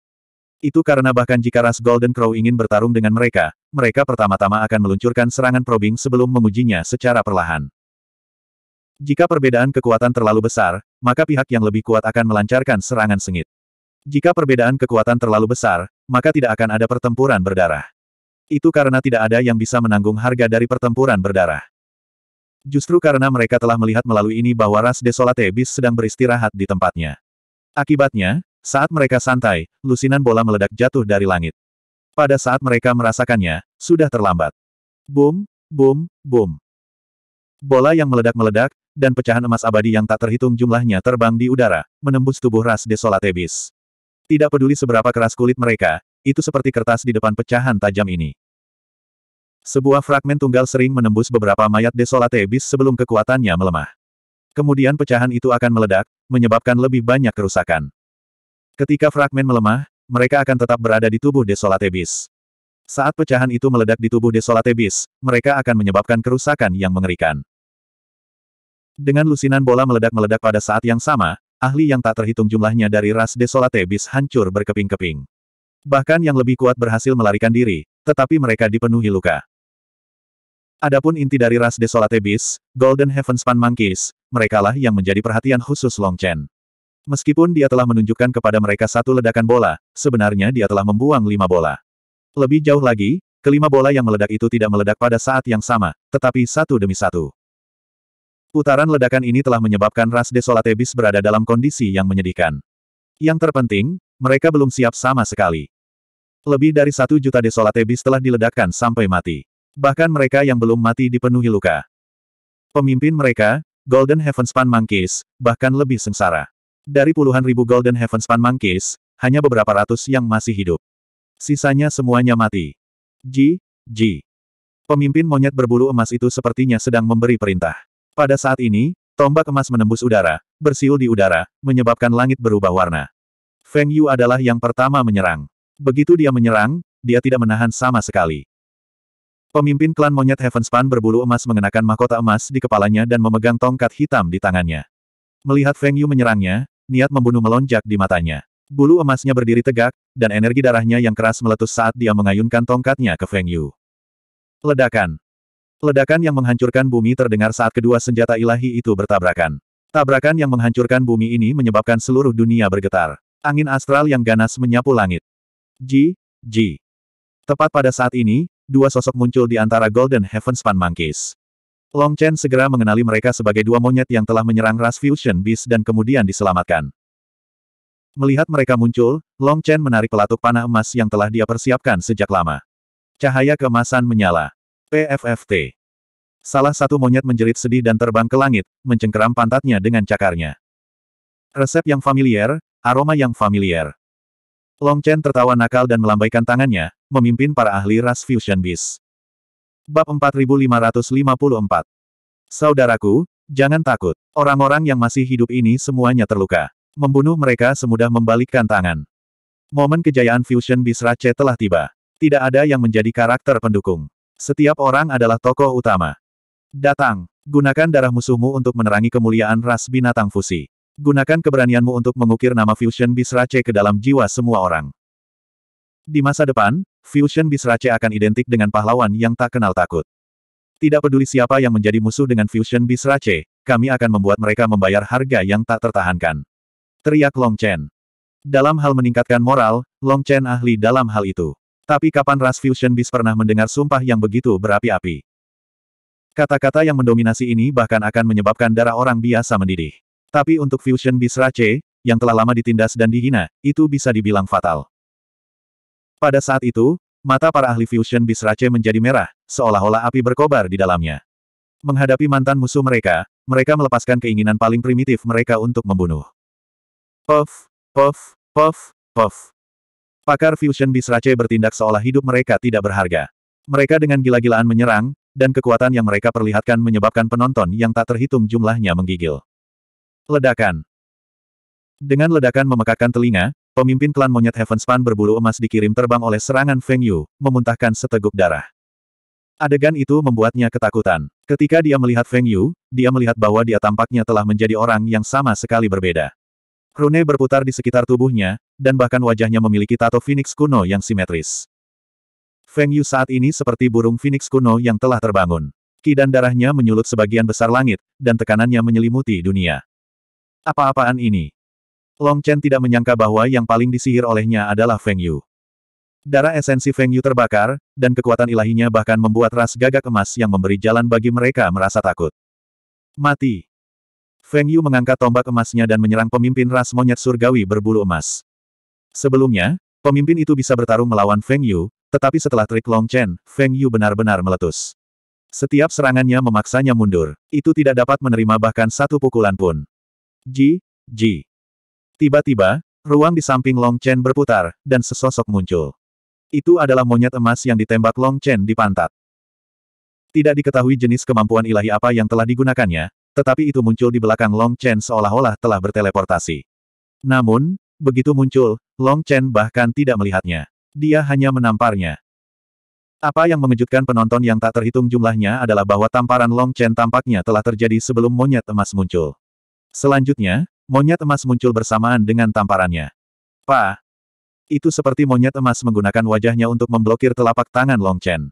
Itu karena bahkan jika ras Golden Crow ingin bertarung dengan mereka, mereka pertama-tama akan meluncurkan serangan probing sebelum mengujinya secara perlahan. Jika perbedaan kekuatan terlalu besar, maka pihak yang lebih kuat akan melancarkan serangan sengit. Jika perbedaan kekuatan terlalu besar, maka tidak akan ada pertempuran berdarah. Itu karena tidak ada yang bisa menanggung harga dari pertempuran berdarah. Justru karena mereka telah melihat melalui ini bahwa ras Desolate Beast sedang beristirahat di tempatnya. Akibatnya, saat mereka santai, lusinan bola meledak jatuh dari langit. Pada saat mereka merasakannya, sudah terlambat. Boom, boom, boom. Bola yang meledak-meledak, dan pecahan emas abadi yang tak terhitung jumlahnya terbang di udara, menembus tubuh ras desolate bis. Tidak peduli seberapa keras kulit mereka, itu seperti kertas di depan pecahan tajam ini. Sebuah fragmen tunggal sering menembus beberapa mayat desolate bis sebelum kekuatannya melemah. Kemudian pecahan itu akan meledak, menyebabkan lebih banyak kerusakan. Ketika fragmen melemah, mereka akan tetap berada di tubuh desolate bis. Saat pecahan itu meledak di tubuh desolate bis, mereka akan menyebabkan kerusakan yang mengerikan. Dengan lusinan bola meledak-meledak pada saat yang sama, ahli yang tak terhitung jumlahnya dari ras Desolate Bis hancur berkeping-keping. Bahkan yang lebih kuat berhasil melarikan diri, tetapi mereka dipenuhi luka. Adapun inti dari ras Desolate bis, Golden Heavenspan Monkeys, merekalah yang menjadi perhatian khusus Long Chen. Meskipun dia telah menunjukkan kepada mereka satu ledakan bola, sebenarnya dia telah membuang lima bola. Lebih jauh lagi, kelima bola yang meledak itu tidak meledak pada saat yang sama, tetapi satu demi satu. Putaran ledakan ini telah menyebabkan ras Desolate bis berada dalam kondisi yang menyedihkan. Yang terpenting, mereka belum siap sama sekali. Lebih dari satu juta Desolate bis telah diledakkan sampai mati. Bahkan mereka yang belum mati dipenuhi luka. Pemimpin mereka, Golden Heavenspan Monkeys, bahkan lebih sengsara. Dari puluhan ribu Golden Heavenspan Monkeys, hanya beberapa ratus yang masih hidup. Sisanya semuanya mati. Ji, Ji. Pemimpin monyet berbulu emas itu sepertinya sedang memberi perintah. Pada saat ini, tombak emas menembus udara, bersiul di udara, menyebabkan langit berubah warna. Feng Yu adalah yang pertama menyerang. Begitu dia menyerang, dia tidak menahan sama sekali. Pemimpin klan monyet Heavenspan berbulu emas mengenakan mahkota emas di kepalanya dan memegang tongkat hitam di tangannya. Melihat Feng Yu menyerangnya, niat membunuh melonjak di matanya. Bulu emasnya berdiri tegak, dan energi darahnya yang keras meletus saat dia mengayunkan tongkatnya ke Feng Yu. Ledakan. Ledakan yang menghancurkan bumi terdengar saat kedua senjata ilahi itu bertabrakan. Tabrakan yang menghancurkan bumi ini menyebabkan seluruh dunia bergetar. Angin astral yang ganas menyapu langit. Ji, Ji. Tepat pada saat ini, dua sosok muncul di antara Golden Heaven Span Monkeys. Long Chen segera mengenali mereka sebagai dua monyet yang telah menyerang Ras Fusion Beast dan kemudian diselamatkan. Melihat mereka muncul, Long Chen menarik pelatuk panah emas yang telah dia persiapkan sejak lama. Cahaya kemasan menyala. PFFT. Salah satu monyet menjerit sedih dan terbang ke langit, mencengkeram pantatnya dengan cakarnya. Resep yang familiar, aroma yang familiar. Long Chen tertawa nakal dan melambaikan tangannya, memimpin para ahli ras Fusion Beast. Bab 4554 Saudaraku, jangan takut. Orang-orang yang masih hidup ini semuanya terluka. Membunuh mereka semudah membalikkan tangan. Momen kejayaan Fusion Beast Rache telah tiba. Tidak ada yang menjadi karakter pendukung. Setiap orang adalah tokoh utama. Datang, gunakan darah musuhmu untuk menerangi kemuliaan ras binatang fusi. Gunakan keberanianmu untuk mengukir nama Fusion Bisrace ke dalam jiwa semua orang. Di masa depan, Fusion Bisrace akan identik dengan pahlawan yang tak kenal takut. Tidak peduli siapa yang menjadi musuh dengan Fusion Bisrace, kami akan membuat mereka membayar harga yang tak tertahankan. Teriak Long Chen. Dalam hal meningkatkan moral, Long Chen ahli dalam hal itu. Tapi kapan Ras Fusion Beast pernah mendengar sumpah yang begitu berapi-api? Kata-kata yang mendominasi ini bahkan akan menyebabkan darah orang biasa mendidih. Tapi untuk Fusion Beast Rache, yang telah lama ditindas dan dihina, itu bisa dibilang fatal. Pada saat itu, mata para ahli fusion rache menjadi merah, seolah-olah api berkobar di dalamnya. Menghadapi mantan musuh mereka, mereka melepaskan keinginan paling primitif mereka untuk membunuh. Puff, puff, puff, puff. Pakar Fusion Bisrace bertindak seolah hidup mereka tidak berharga. Mereka dengan gila-gilaan menyerang, dan kekuatan yang mereka perlihatkan menyebabkan penonton yang tak terhitung jumlahnya menggigil. Ledakan Dengan ledakan memekakan telinga, pemimpin klan monyet Heavenspan berbulu emas dikirim terbang oleh serangan Feng Yu, memuntahkan seteguk darah. Adegan itu membuatnya ketakutan. Ketika dia melihat Feng Yu, dia melihat bahwa dia tampaknya telah menjadi orang yang sama sekali berbeda. Rune berputar di sekitar tubuhnya, dan bahkan wajahnya memiliki tato Phoenix kuno yang simetris. Feng Yu saat ini seperti burung Phoenix kuno yang telah terbangun. Ki dan darahnya menyulut sebagian besar langit, dan tekanannya menyelimuti dunia. Apa-apaan ini? Long Chen tidak menyangka bahwa yang paling disihir olehnya adalah Feng Yu. Darah esensi Feng Yu terbakar, dan kekuatan ilahinya bahkan membuat ras gagak emas yang memberi jalan bagi mereka merasa takut. Mati. Feng Yu mengangkat tombak emasnya dan menyerang pemimpin ras monyet surgawi berbulu emas. Sebelumnya, pemimpin itu bisa bertarung melawan Feng Yu, tetapi setelah trik Long Chen, Feng Yu benar-benar meletus. Setiap serangannya memaksanya mundur. Itu tidak dapat menerima bahkan satu pukulan pun. Ji, ji. Tiba-tiba, ruang di samping Long Chen berputar, dan sesosok muncul. Itu adalah monyet emas yang ditembak Long Chen di pantat. Tidak diketahui jenis kemampuan ilahi apa yang telah digunakannya, tetapi itu muncul di belakang Long Chen seolah-olah telah berteleportasi. Namun, begitu muncul, Long Chen bahkan tidak melihatnya. Dia hanya menamparnya. Apa yang mengejutkan penonton yang tak terhitung jumlahnya adalah bahwa tamparan Long Chen tampaknya telah terjadi sebelum monyet emas muncul. Selanjutnya, monyet emas muncul bersamaan dengan tamparannya. Pa! Itu seperti monyet emas menggunakan wajahnya untuk memblokir telapak tangan Long Chen.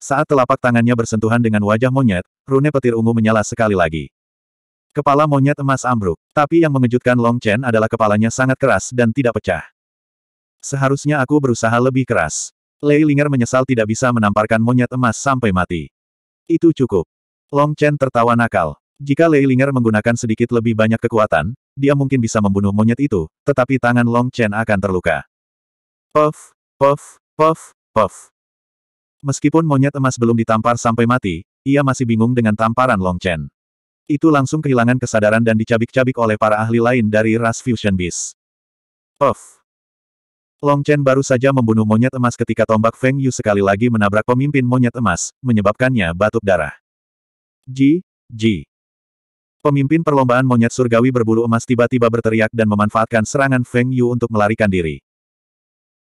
Saat telapak tangannya bersentuhan dengan wajah monyet, rune petir ungu menyala sekali lagi. Kepala monyet emas ambruk, tapi yang mengejutkan Long Chen adalah kepalanya sangat keras dan tidak pecah. Seharusnya aku berusaha lebih keras. Lei Linger menyesal tidak bisa menamparkan monyet emas sampai mati. Itu cukup. Long Chen tertawa nakal. Jika Lei Linger menggunakan sedikit lebih banyak kekuatan, dia mungkin bisa membunuh monyet itu, tetapi tangan Long Chen akan terluka. Puff, puff, puff, puff. Meskipun monyet emas belum ditampar sampai mati, ia masih bingung dengan tamparan Long Chen. Itu langsung kehilangan kesadaran dan dicabik-cabik oleh para ahli lain dari ras Fusion Beast. Puff. Long Chen baru saja membunuh monyet emas ketika tombak Feng Yu sekali lagi menabrak pemimpin monyet emas, menyebabkannya batuk darah. Ji, Ji. Pemimpin perlombaan monyet surgawi berbulu emas tiba-tiba berteriak dan memanfaatkan serangan Feng Yu untuk melarikan diri.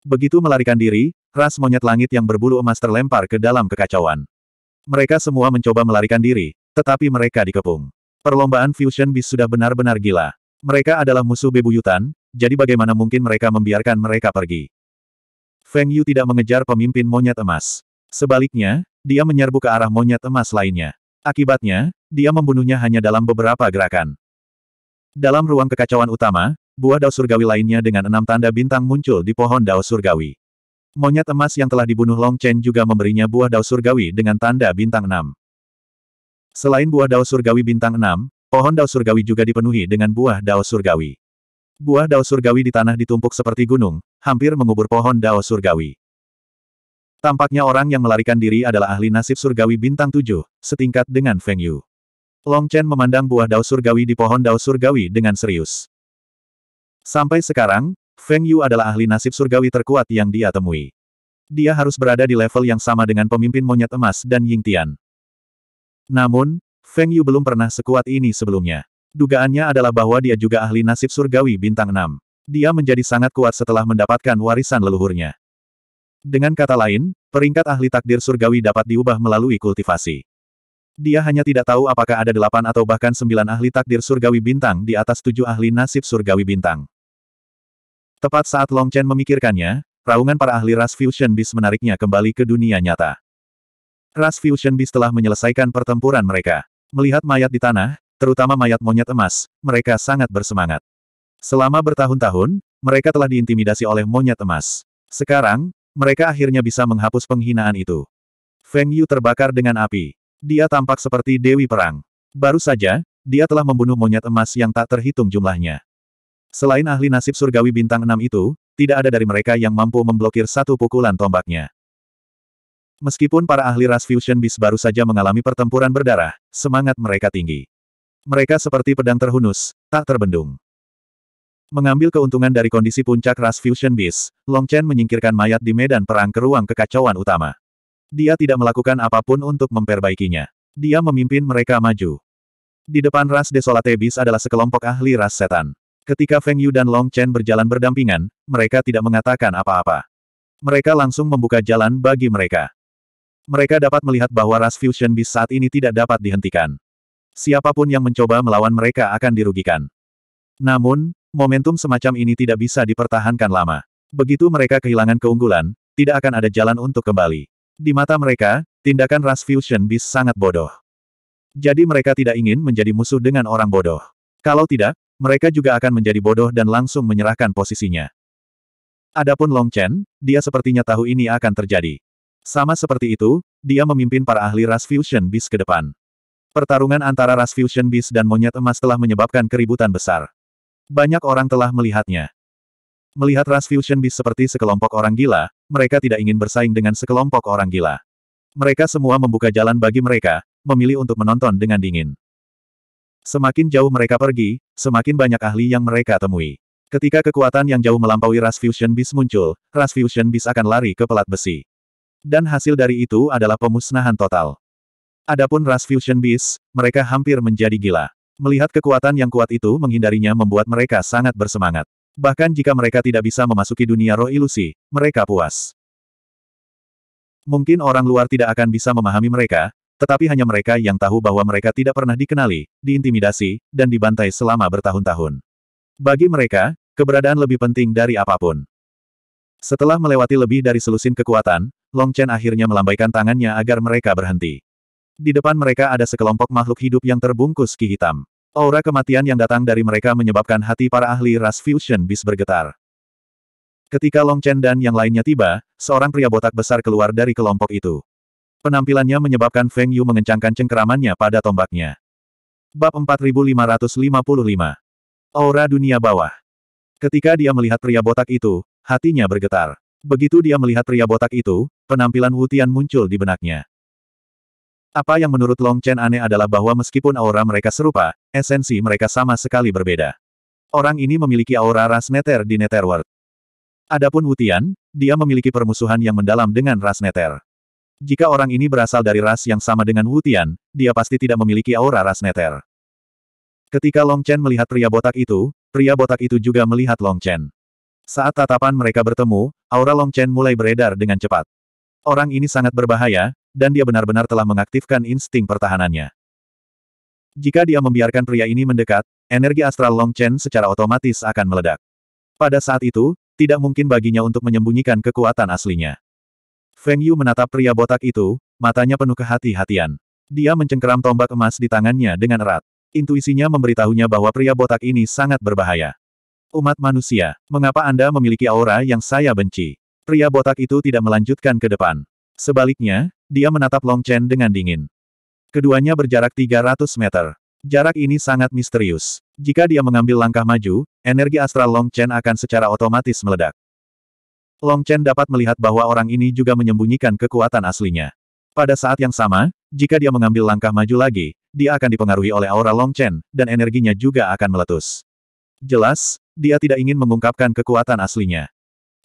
Begitu melarikan diri, ras monyet langit yang berbulu emas terlempar ke dalam kekacauan. Mereka semua mencoba melarikan diri, tetapi mereka dikepung. Perlombaan Fusion Beast sudah benar-benar gila. Mereka adalah musuh bebuyutan, jadi bagaimana mungkin mereka membiarkan mereka pergi? Feng Yu tidak mengejar pemimpin monyet emas. Sebaliknya, dia menyerbu ke arah monyet emas lainnya. Akibatnya, dia membunuhnya hanya dalam beberapa gerakan. Dalam ruang kekacauan utama, buah dao surgawi lainnya dengan enam tanda bintang muncul di pohon dao surgawi. Monyet emas yang telah dibunuh Long Chen juga memberinya buah dao surgawi dengan tanda bintang enam. Selain buah dao surgawi bintang enam, Pohon dao surgawi juga dipenuhi dengan buah dao surgawi. Buah dao surgawi di tanah ditumpuk seperti gunung, hampir mengubur pohon dao surgawi. Tampaknya orang yang melarikan diri adalah ahli nasib surgawi bintang tujuh, setingkat dengan Feng Yu. Long Chen memandang buah dao surgawi di pohon dao surgawi dengan serius. Sampai sekarang, Feng Yu adalah ahli nasib surgawi terkuat yang dia temui. Dia harus berada di level yang sama dengan pemimpin monyet emas dan Ying Tian. Namun, Feng Yu belum pernah sekuat ini sebelumnya. Dugaannya adalah bahwa dia juga ahli nasib surgawi bintang 6. Dia menjadi sangat kuat setelah mendapatkan warisan leluhurnya. Dengan kata lain, peringkat ahli takdir surgawi dapat diubah melalui kultivasi. Dia hanya tidak tahu apakah ada delapan atau bahkan sembilan ahli takdir surgawi bintang di atas tujuh ahli nasib surgawi bintang. Tepat saat Long Chen memikirkannya, raungan para ahli ras Fusion Beast menariknya kembali ke dunia nyata. Ras Fusion Beast telah menyelesaikan pertempuran mereka. Melihat mayat di tanah, terutama mayat monyet emas, mereka sangat bersemangat. Selama bertahun-tahun, mereka telah diintimidasi oleh monyet emas. Sekarang, mereka akhirnya bisa menghapus penghinaan itu. Feng Yu terbakar dengan api. Dia tampak seperti Dewi Perang. Baru saja, dia telah membunuh monyet emas yang tak terhitung jumlahnya. Selain ahli nasib surgawi bintang enam itu, tidak ada dari mereka yang mampu memblokir satu pukulan tombaknya. Meskipun para ahli ras Fusion Beast baru saja mengalami pertempuran berdarah, semangat mereka tinggi. Mereka seperti pedang terhunus, tak terbendung. Mengambil keuntungan dari kondisi puncak ras Fusion Beast, Long Chen menyingkirkan mayat di medan perang ke ruang kekacauan utama. Dia tidak melakukan apapun untuk memperbaikinya. Dia memimpin mereka maju. Di depan ras Desolate Beast adalah sekelompok ahli ras setan. Ketika Feng Yu dan Long Chen berjalan berdampingan, mereka tidak mengatakan apa-apa. Mereka langsung membuka jalan bagi mereka. Mereka dapat melihat bahwa Ras Fusion Beast saat ini tidak dapat dihentikan. Siapapun yang mencoba melawan mereka akan dirugikan. Namun, momentum semacam ini tidak bisa dipertahankan lama. Begitu mereka kehilangan keunggulan, tidak akan ada jalan untuk kembali. Di mata mereka, tindakan Ras Fusion Beast sangat bodoh. Jadi mereka tidak ingin menjadi musuh dengan orang bodoh. Kalau tidak, mereka juga akan menjadi bodoh dan langsung menyerahkan posisinya. Adapun Long Chen, dia sepertinya tahu ini akan terjadi. Sama seperti itu, dia memimpin para ahli ras fusion Beast ke depan. Pertarungan antara ras fusion Beast dan monyet emas telah menyebabkan keributan besar. Banyak orang telah melihatnya. Melihat ras fusion Beast seperti sekelompok orang gila, mereka tidak ingin bersaing dengan sekelompok orang gila. Mereka semua membuka jalan bagi mereka, memilih untuk menonton dengan dingin. Semakin jauh mereka pergi, semakin banyak ahli yang mereka temui. Ketika kekuatan yang jauh melampaui ras fusion Beast muncul, ras fusion Beast akan lari ke pelat besi. Dan hasil dari itu adalah pemusnahan total. Adapun ras Fusion Beast, mereka hampir menjadi gila. Melihat kekuatan yang kuat itu menghindarinya membuat mereka sangat bersemangat. Bahkan jika mereka tidak bisa memasuki dunia roh ilusi, mereka puas. Mungkin orang luar tidak akan bisa memahami mereka, tetapi hanya mereka yang tahu bahwa mereka tidak pernah dikenali, diintimidasi, dan dibantai selama bertahun-tahun. Bagi mereka, keberadaan lebih penting dari apapun. Setelah melewati lebih dari selusin kekuatan, Long Chen akhirnya melambaikan tangannya agar mereka berhenti. Di depan mereka ada sekelompok makhluk hidup yang terbungkus ki hitam. Aura kematian yang datang dari mereka menyebabkan hati para ahli ras fusion bis bergetar. Ketika Long Chen dan yang lainnya tiba, seorang pria botak besar keluar dari kelompok itu. Penampilannya menyebabkan Feng Yu mengencangkan cengkeramannya pada tombaknya. Bab 4555 Aura Dunia Bawah Ketika dia melihat pria botak itu, hatinya bergetar. Begitu dia melihat pria botak itu, penampilan Wu muncul di benaknya. Apa yang menurut Long Chen aneh adalah bahwa meskipun aura mereka serupa, esensi mereka sama sekali berbeda. Orang ini memiliki aura ras neter di Netherworld. Adapun Wutian, dia memiliki permusuhan yang mendalam dengan ras neter. Jika orang ini berasal dari ras yang sama dengan Wutian, dia pasti tidak memiliki aura ras neter. Ketika Long Chen melihat pria botak itu, pria botak itu juga melihat Long Chen. Saat tatapan mereka bertemu, aura Long Chen mulai beredar dengan cepat. Orang ini sangat berbahaya, dan dia benar-benar telah mengaktifkan insting pertahanannya. Jika dia membiarkan pria ini mendekat, energi astral Long Chen secara otomatis akan meledak. Pada saat itu, tidak mungkin baginya untuk menyembunyikan kekuatan aslinya. Feng Yu menatap pria botak itu, matanya penuh kehati-hatian. Dia mencengkeram tombak emas di tangannya dengan erat. Intuisinya memberitahunya bahwa pria botak ini sangat berbahaya. Umat manusia, mengapa Anda memiliki aura yang saya benci? Pria botak itu tidak melanjutkan ke depan. Sebaliknya, dia menatap Long Chen dengan dingin. Keduanya berjarak 300 meter. Jarak ini sangat misterius. Jika dia mengambil langkah maju, energi astral Long Chen akan secara otomatis meledak. Long Chen dapat melihat bahwa orang ini juga menyembunyikan kekuatan aslinya. Pada saat yang sama, jika dia mengambil langkah maju lagi, dia akan dipengaruhi oleh aura Long Chen, dan energinya juga akan meletus. Jelas, dia tidak ingin mengungkapkan kekuatan aslinya.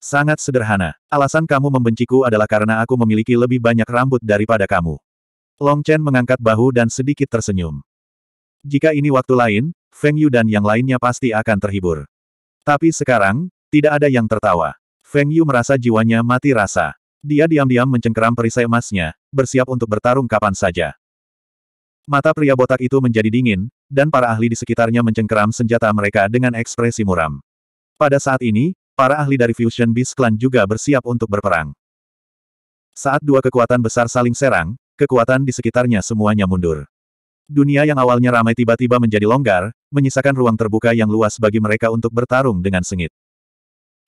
Sangat sederhana. Alasan kamu membenciku adalah karena aku memiliki lebih banyak rambut daripada kamu. Long Chen mengangkat bahu dan sedikit tersenyum. Jika ini waktu lain, Feng Yu dan yang lainnya pasti akan terhibur. Tapi sekarang, tidak ada yang tertawa. Feng Yu merasa jiwanya mati rasa. Dia diam-diam mencengkeram perisai emasnya, bersiap untuk bertarung kapan saja. Mata pria botak itu menjadi dingin, dan para ahli di sekitarnya mencengkeram senjata mereka dengan ekspresi muram. Pada saat ini, para ahli dari Fusion Beast Clan juga bersiap untuk berperang. Saat dua kekuatan besar saling serang, kekuatan di sekitarnya semuanya mundur. Dunia yang awalnya ramai tiba-tiba menjadi longgar, menyisakan ruang terbuka yang luas bagi mereka untuk bertarung dengan sengit.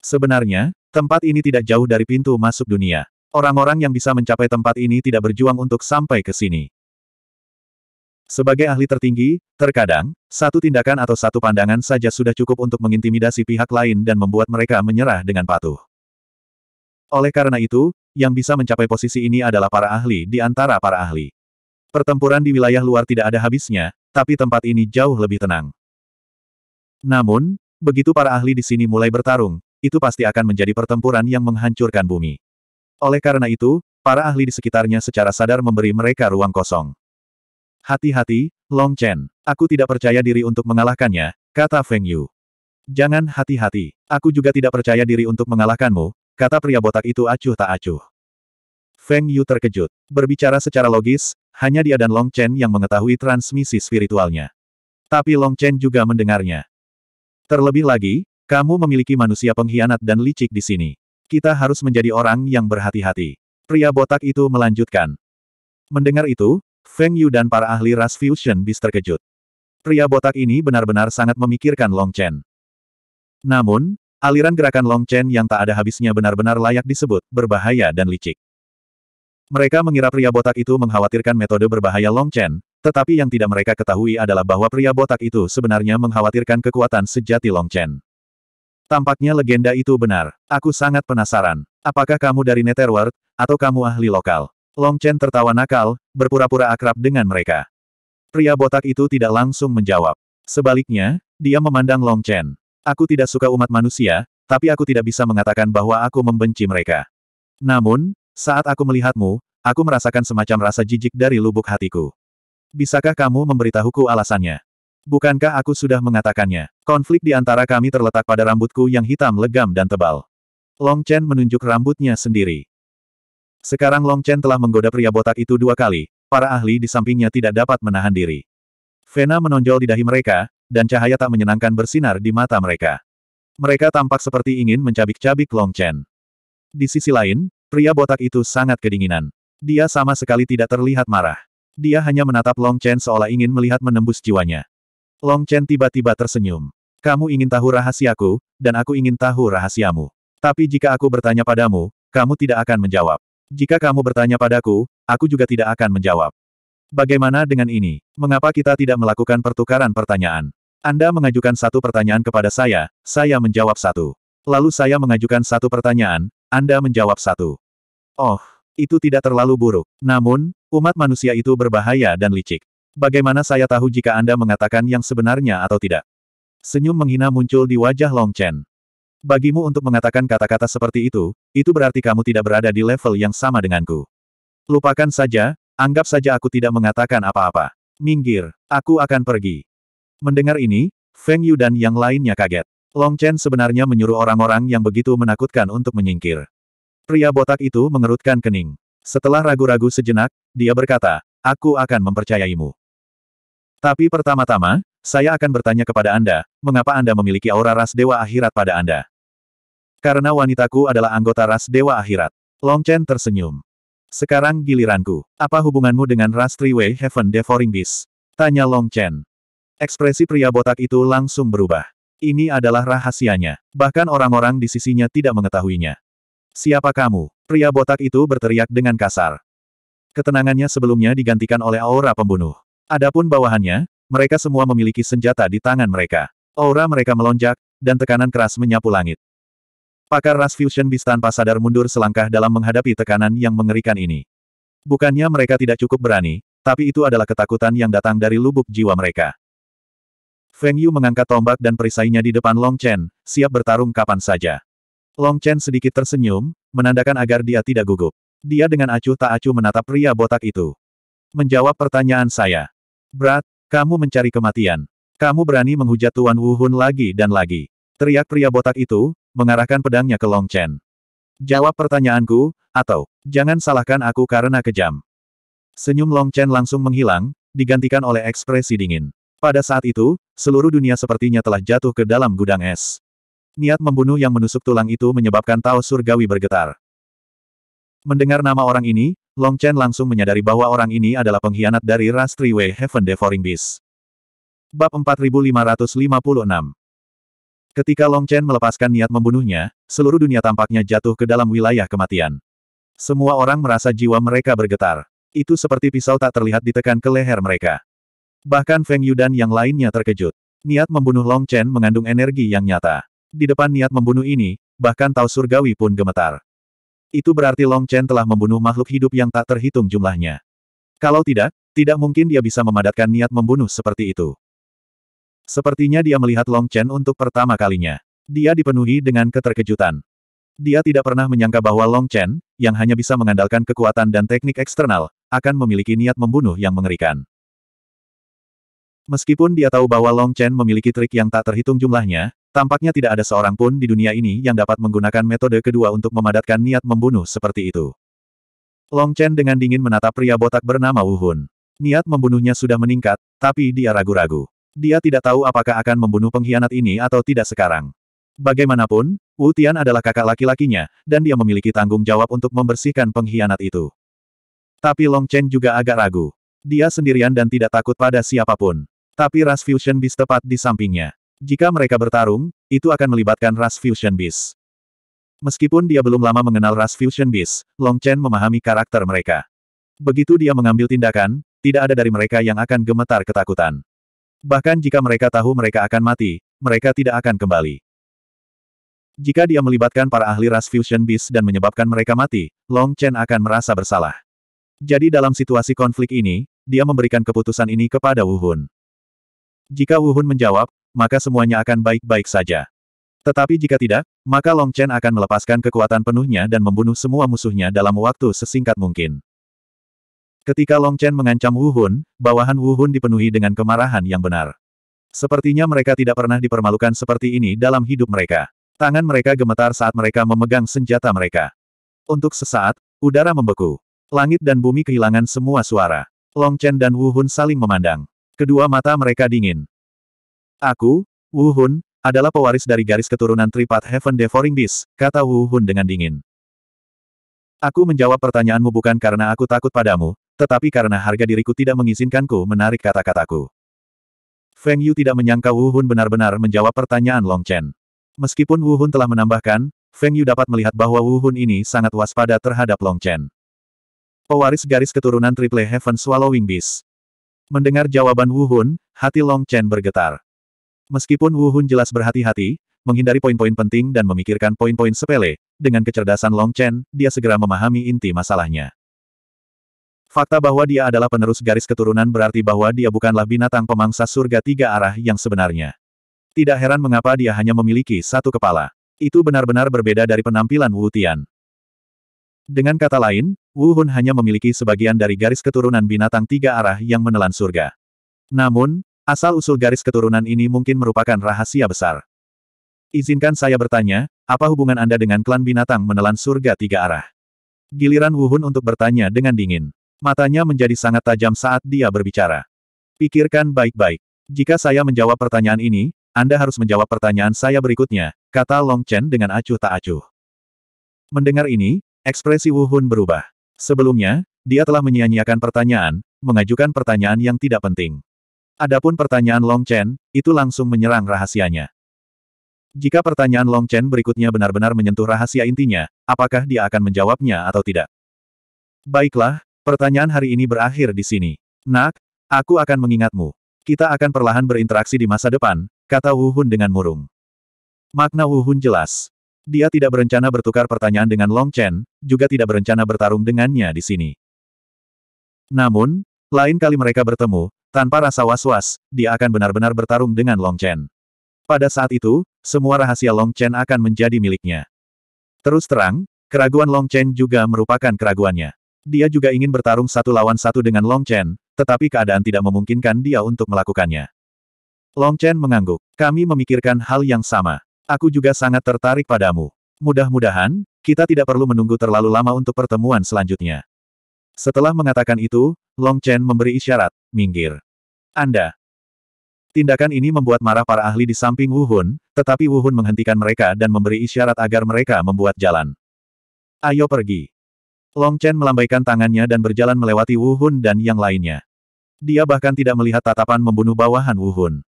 Sebenarnya, tempat ini tidak jauh dari pintu masuk dunia. Orang-orang yang bisa mencapai tempat ini tidak berjuang untuk sampai ke sini. Sebagai ahli tertinggi, terkadang, satu tindakan atau satu pandangan saja sudah cukup untuk mengintimidasi pihak lain dan membuat mereka menyerah dengan patuh. Oleh karena itu, yang bisa mencapai posisi ini adalah para ahli di antara para ahli. Pertempuran di wilayah luar tidak ada habisnya, tapi tempat ini jauh lebih tenang. Namun, begitu para ahli di sini mulai bertarung, itu pasti akan menjadi pertempuran yang menghancurkan bumi. Oleh karena itu, para ahli di sekitarnya secara sadar memberi mereka ruang kosong. Hati-hati, Long Chen. Aku tidak percaya diri untuk mengalahkannya, kata Feng Yu. Jangan hati-hati. Aku juga tidak percaya diri untuk mengalahkanmu, kata pria botak itu acuh tak acuh. Feng Yu terkejut. Berbicara secara logis, hanya dia dan Long Chen yang mengetahui transmisi spiritualnya. Tapi Long Chen juga mendengarnya. Terlebih lagi, kamu memiliki manusia pengkhianat dan licik di sini. Kita harus menjadi orang yang berhati-hati. Pria botak itu melanjutkan. Mendengar itu, Feng Yu dan para ahli ras fusion bis terkejut. Pria botak ini benar-benar sangat memikirkan Long Chen. Namun, aliran gerakan Long Chen yang tak ada habisnya benar-benar layak disebut berbahaya dan licik. Mereka mengira pria botak itu mengkhawatirkan metode berbahaya Long Chen, tetapi yang tidak mereka ketahui adalah bahwa pria botak itu sebenarnya mengkhawatirkan kekuatan sejati Long Chen. Tampaknya legenda itu benar. Aku sangat penasaran. Apakah kamu dari Netherworld, atau kamu ahli lokal? Long Chen tertawa nakal, berpura-pura akrab dengan mereka. Pria botak itu tidak langsung menjawab. Sebaliknya, dia memandang Long Chen. Aku tidak suka umat manusia, tapi aku tidak bisa mengatakan bahwa aku membenci mereka. Namun, saat aku melihatmu, aku merasakan semacam rasa jijik dari lubuk hatiku. Bisakah kamu memberitahuku alasannya? Bukankah aku sudah mengatakannya? Konflik di antara kami terletak pada rambutku yang hitam legam dan tebal. Long Chen menunjuk rambutnya sendiri. Sekarang Long Chen telah menggoda pria botak itu dua kali, para ahli di sampingnya tidak dapat menahan diri. Vena menonjol di dahi mereka, dan cahaya tak menyenangkan bersinar di mata mereka. Mereka tampak seperti ingin mencabik-cabik Long Chen. Di sisi lain, pria botak itu sangat kedinginan. Dia sama sekali tidak terlihat marah. Dia hanya menatap Long Chen seolah ingin melihat menembus jiwanya. Long Chen tiba-tiba tersenyum. Kamu ingin tahu rahasiaku, dan aku ingin tahu rahasiamu. Tapi jika aku bertanya padamu, kamu tidak akan menjawab. Jika kamu bertanya padaku, aku juga tidak akan menjawab. Bagaimana dengan ini? Mengapa kita tidak melakukan pertukaran pertanyaan? Anda mengajukan satu pertanyaan kepada saya, saya menjawab satu. Lalu saya mengajukan satu pertanyaan, Anda menjawab satu. Oh, itu tidak terlalu buruk. Namun, umat manusia itu berbahaya dan licik. Bagaimana saya tahu jika Anda mengatakan yang sebenarnya atau tidak? Senyum menghina muncul di wajah Long Chen. Bagimu untuk mengatakan kata-kata seperti itu, itu berarti kamu tidak berada di level yang sama denganku. Lupakan saja, anggap saja aku tidak mengatakan apa-apa. Minggir, aku akan pergi. Mendengar ini, Feng Yu dan yang lainnya kaget. Long Chen sebenarnya menyuruh orang-orang yang begitu menakutkan untuk menyingkir. Pria botak itu mengerutkan kening. Setelah ragu-ragu sejenak, dia berkata, aku akan mempercayaimu. Tapi pertama-tama, saya akan bertanya kepada Anda, mengapa Anda memiliki aura ras dewa akhirat pada Anda? Karena wanitaku adalah anggota ras Dewa Akhirat. Long Chen tersenyum. Sekarang giliranku. Apa hubunganmu dengan ras Triway Heaven Devouring Beast? Tanya Long Chen. Ekspresi pria botak itu langsung berubah. Ini adalah rahasianya. Bahkan orang-orang di sisinya tidak mengetahuinya. Siapa kamu? Pria botak itu berteriak dengan kasar. Ketenangannya sebelumnya digantikan oleh aura pembunuh. Adapun bawahannya, mereka semua memiliki senjata di tangan mereka. Aura mereka melonjak, dan tekanan keras menyapu langit. Pakar Ras Fusion Beast tanpa sadar mundur selangkah dalam menghadapi tekanan yang mengerikan ini. Bukannya mereka tidak cukup berani, tapi itu adalah ketakutan yang datang dari lubuk jiwa mereka. Feng Yu mengangkat tombak dan perisainya di depan Long Chen, siap bertarung kapan saja. Long Chen sedikit tersenyum, menandakan agar dia tidak gugup. Dia dengan acuh tak acuh menatap pria botak itu. Menjawab pertanyaan saya. Brat, kamu mencari kematian. Kamu berani menghujat Tuan Wuhun lagi dan lagi. Teriak pria botak itu, mengarahkan pedangnya ke Long Chen. Jawab pertanyaanku, atau, jangan salahkan aku karena kejam. Senyum Long Chen langsung menghilang, digantikan oleh ekspresi dingin. Pada saat itu, seluruh dunia sepertinya telah jatuh ke dalam gudang es. Niat membunuh yang menusuk tulang itu menyebabkan Tao Surgawi bergetar. Mendengar nama orang ini, Long Chen langsung menyadari bahwa orang ini adalah pengkhianat dari Ras Way Heaven Devouring Beast. Bab 4556 Ketika Long Chen melepaskan niat membunuhnya, seluruh dunia tampaknya jatuh ke dalam wilayah kematian. Semua orang merasa jiwa mereka bergetar. Itu seperti pisau tak terlihat ditekan ke leher mereka. Bahkan Feng Yudan yang lainnya terkejut. Niat membunuh Long Chen mengandung energi yang nyata. Di depan niat membunuh ini, bahkan Tao Surgawi pun gemetar. Itu berarti Long Chen telah membunuh makhluk hidup yang tak terhitung jumlahnya. Kalau tidak, tidak mungkin dia bisa memadatkan niat membunuh seperti itu. Sepertinya dia melihat Long Chen untuk pertama kalinya. Dia dipenuhi dengan keterkejutan. Dia tidak pernah menyangka bahwa Long Chen, yang hanya bisa mengandalkan kekuatan dan teknik eksternal, akan memiliki niat membunuh yang mengerikan. Meskipun dia tahu bahwa Long Chen memiliki trik yang tak terhitung jumlahnya, tampaknya tidak ada seorang pun di dunia ini yang dapat menggunakan metode kedua untuk memadatkan niat membunuh seperti itu. Long Chen dengan dingin menatap pria botak bernama Wu Hun. Niat membunuhnya sudah meningkat, tapi dia ragu-ragu. Dia tidak tahu apakah akan membunuh pengkhianat ini atau tidak sekarang. Bagaimanapun, Wu Tian adalah kakak laki-lakinya, dan dia memiliki tanggung jawab untuk membersihkan pengkhianat itu. Tapi Long Chen juga agak ragu. Dia sendirian dan tidak takut pada siapapun. Tapi Ras Fusion Beast tepat di sampingnya. Jika mereka bertarung, itu akan melibatkan Ras Fusion Beast. Meskipun dia belum lama mengenal Ras Fusion Beast, Long Chen memahami karakter mereka. Begitu dia mengambil tindakan, tidak ada dari mereka yang akan gemetar ketakutan. Bahkan jika mereka tahu mereka akan mati, mereka tidak akan kembali. Jika dia melibatkan para ahli ras Fusion Beast dan menyebabkan mereka mati, Long Chen akan merasa bersalah. Jadi dalam situasi konflik ini, dia memberikan keputusan ini kepada Wu Hun. Jika Wu Hun menjawab, maka semuanya akan baik-baik saja. Tetapi jika tidak, maka Long Chen akan melepaskan kekuatan penuhnya dan membunuh semua musuhnya dalam waktu sesingkat mungkin. Ketika Long Chen mengancam Wu Hun, bawahan Wu Hun dipenuhi dengan kemarahan yang benar. Sepertinya mereka tidak pernah dipermalukan seperti ini dalam hidup mereka. Tangan mereka gemetar saat mereka memegang senjata mereka. Untuk sesaat, udara membeku. Langit dan bumi kehilangan semua suara. Long Chen dan Wu Hun saling memandang. Kedua mata mereka dingin. Aku, Wu Hun, adalah pewaris dari garis keturunan Tripat Heaven Devouring Beast, kata Wu Hun dengan dingin. Aku menjawab pertanyaanmu bukan karena aku takut padamu, tetapi karena harga diriku tidak mengizinkanku menarik kata-kataku. Feng Yu tidak menyangka Wu Hun benar-benar menjawab pertanyaan Long Chen. Meskipun Wu Hun telah menambahkan, Feng Yu dapat melihat bahwa Wu Hun ini sangat waspada terhadap Long Chen. Pewaris garis keturunan Triple Heaven Swallowing Beast. Mendengar jawaban Wu Hun, hati Long Chen bergetar. Meskipun Wu Hun jelas berhati-hati, menghindari poin-poin penting dan memikirkan poin-poin sepele, dengan kecerdasan Long Chen, dia segera memahami inti masalahnya. Fakta bahwa dia adalah penerus garis keturunan berarti bahwa dia bukanlah binatang pemangsa surga tiga arah yang sebenarnya. Tidak heran mengapa dia hanya memiliki satu kepala. Itu benar-benar berbeda dari penampilan Wu Tian. Dengan kata lain, Wu Hun hanya memiliki sebagian dari garis keturunan binatang tiga arah yang menelan surga. Namun, asal-usul garis keturunan ini mungkin merupakan rahasia besar. Izinkan saya bertanya, apa hubungan Anda dengan klan binatang menelan surga tiga arah? Giliran Wu Hun untuk bertanya dengan dingin. Matanya menjadi sangat tajam saat dia berbicara. Pikirkan baik-baik. Jika saya menjawab pertanyaan ini, Anda harus menjawab pertanyaan saya berikutnya, kata Long Chen dengan acuh tak acuh. Mendengar ini, ekspresi Wu Hun berubah. Sebelumnya, dia telah menyia-nyiakan pertanyaan, mengajukan pertanyaan yang tidak penting. Adapun pertanyaan Long Chen, itu langsung menyerang rahasianya. Jika pertanyaan Long Chen berikutnya benar-benar menyentuh rahasia intinya, apakah dia akan menjawabnya atau tidak? Baiklah, Pertanyaan hari ini berakhir di sini. Nak, aku akan mengingatmu. Kita akan perlahan berinteraksi di masa depan, kata Hun dengan murung. Makna Hun jelas. Dia tidak berencana bertukar pertanyaan dengan Long Chen, juga tidak berencana bertarung dengannya di sini. Namun, lain kali mereka bertemu, tanpa rasa was-was, dia akan benar-benar bertarung dengan Long Chen. Pada saat itu, semua rahasia Long Chen akan menjadi miliknya. Terus terang, keraguan Long Chen juga merupakan keraguannya. Dia juga ingin bertarung satu lawan satu dengan Long Chen, tetapi keadaan tidak memungkinkan dia untuk melakukannya. Long Chen mengangguk. Kami memikirkan hal yang sama. Aku juga sangat tertarik padamu. Mudah-mudahan, kita tidak perlu menunggu terlalu lama untuk pertemuan selanjutnya. Setelah mengatakan itu, Long Chen memberi isyarat, minggir. Anda. Tindakan ini membuat marah para ahli di samping Wu Hun, tetapi Wu Hun menghentikan mereka dan memberi isyarat agar mereka membuat jalan. Ayo pergi. Long Chen melambaikan tangannya dan berjalan melewati Wu Hun dan yang lainnya. Dia bahkan tidak melihat tatapan membunuh bawahan Wu Hun.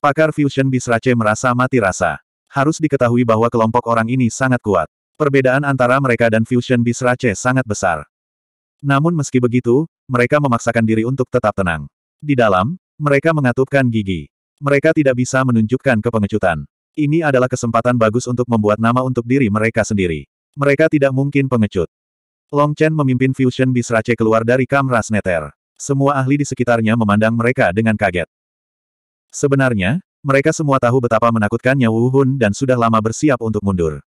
Pakar Fusion Bisrace merasa mati rasa. Harus diketahui bahwa kelompok orang ini sangat kuat. Perbedaan antara mereka dan Fusion Bisrace sangat besar. Namun meski begitu, mereka memaksakan diri untuk tetap tenang. Di dalam, mereka mengatupkan gigi. Mereka tidak bisa menunjukkan kepengecutan. Ini adalah kesempatan bagus untuk membuat nama untuk diri mereka sendiri. Mereka tidak mungkin pengecut. Long Chen memimpin Fusion Bisrace keluar dari Kam Rasneter. Semua ahli di sekitarnya memandang mereka dengan kaget. Sebenarnya, mereka semua tahu betapa menakutkannya Wu Hun dan sudah lama bersiap untuk mundur.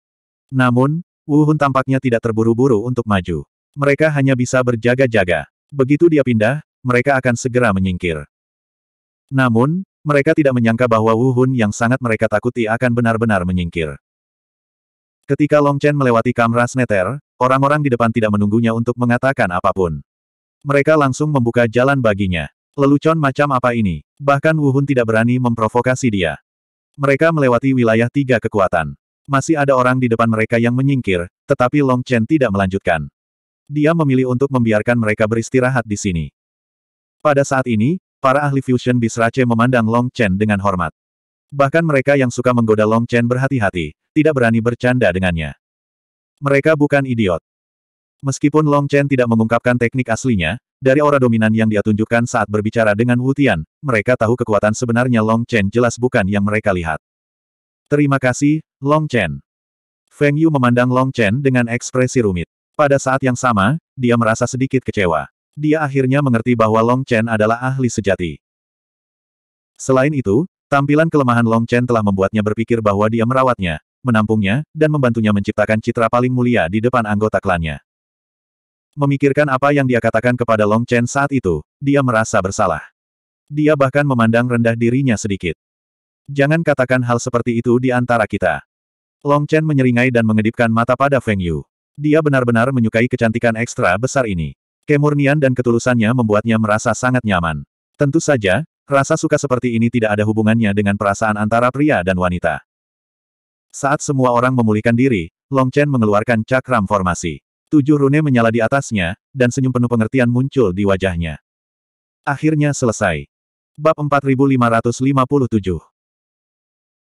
Namun, Wu Hun tampaknya tidak terburu-buru untuk maju. Mereka hanya bisa berjaga-jaga. Begitu dia pindah, mereka akan segera menyingkir. Namun, mereka tidak menyangka bahwa Wu Hun yang sangat mereka takuti akan benar-benar menyingkir. Ketika Long Chen melewati Kamras Neter, Orang-orang di depan tidak menunggunya untuk mengatakan apapun. Mereka langsung membuka jalan baginya. Lelucon macam apa ini? Bahkan Wu Hun tidak berani memprovokasi dia. Mereka melewati wilayah tiga kekuatan. Masih ada orang di depan mereka yang menyingkir, tetapi Long Chen tidak melanjutkan. Dia memilih untuk membiarkan mereka beristirahat di sini. Pada saat ini, para ahli fusion Bisrace memandang Long Chen dengan hormat. Bahkan mereka yang suka menggoda Long Chen berhati-hati, tidak berani bercanda dengannya. Mereka bukan idiot. Meskipun Long Chen tidak mengungkapkan teknik aslinya, dari aura dominan yang dia tunjukkan saat berbicara dengan Wu Tian, mereka tahu kekuatan sebenarnya Long Chen jelas bukan yang mereka lihat. Terima kasih, Long Chen. Feng Yu memandang Long Chen dengan ekspresi rumit. Pada saat yang sama, dia merasa sedikit kecewa. Dia akhirnya mengerti bahwa Long Chen adalah ahli sejati. Selain itu, tampilan kelemahan Long Chen telah membuatnya berpikir bahwa dia merawatnya, menampungnya, dan membantunya menciptakan citra paling mulia di depan anggota klannya. Memikirkan apa yang dia katakan kepada Long Chen saat itu, dia merasa bersalah. Dia bahkan memandang rendah dirinya sedikit. Jangan katakan hal seperti itu di antara kita. Long Chen menyeringai dan mengedipkan mata pada Feng Yu. Dia benar-benar menyukai kecantikan ekstra besar ini. Kemurnian dan ketulusannya membuatnya merasa sangat nyaman. Tentu saja, Rasa suka seperti ini tidak ada hubungannya dengan perasaan antara pria dan wanita. Saat semua orang memulihkan diri, Long Chen mengeluarkan cakram formasi. Tujuh rune menyala di atasnya, dan senyum penuh pengertian muncul di wajahnya. Akhirnya selesai. Bab 4557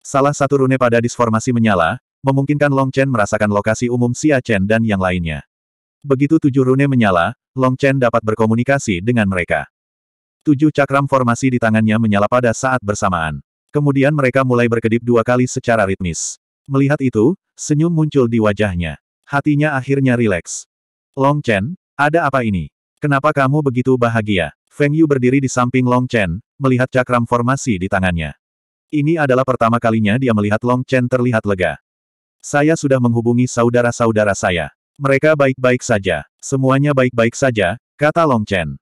Salah satu rune pada disformasi menyala, memungkinkan Long Chen merasakan lokasi umum Xia Chen dan yang lainnya. Begitu tujuh rune menyala, Long Chen dapat berkomunikasi dengan mereka. Tujuh cakram formasi di tangannya menyala pada saat bersamaan. Kemudian mereka mulai berkedip dua kali secara ritmis. Melihat itu, senyum muncul di wajahnya. Hatinya akhirnya rileks. Long Chen, ada apa ini? Kenapa kamu begitu bahagia? Feng Yu berdiri di samping Long Chen, melihat cakram formasi di tangannya. Ini adalah pertama kalinya dia melihat Long Chen terlihat lega. Saya sudah menghubungi saudara-saudara saya. Mereka baik-baik saja. Semuanya baik-baik saja, kata Long Chen.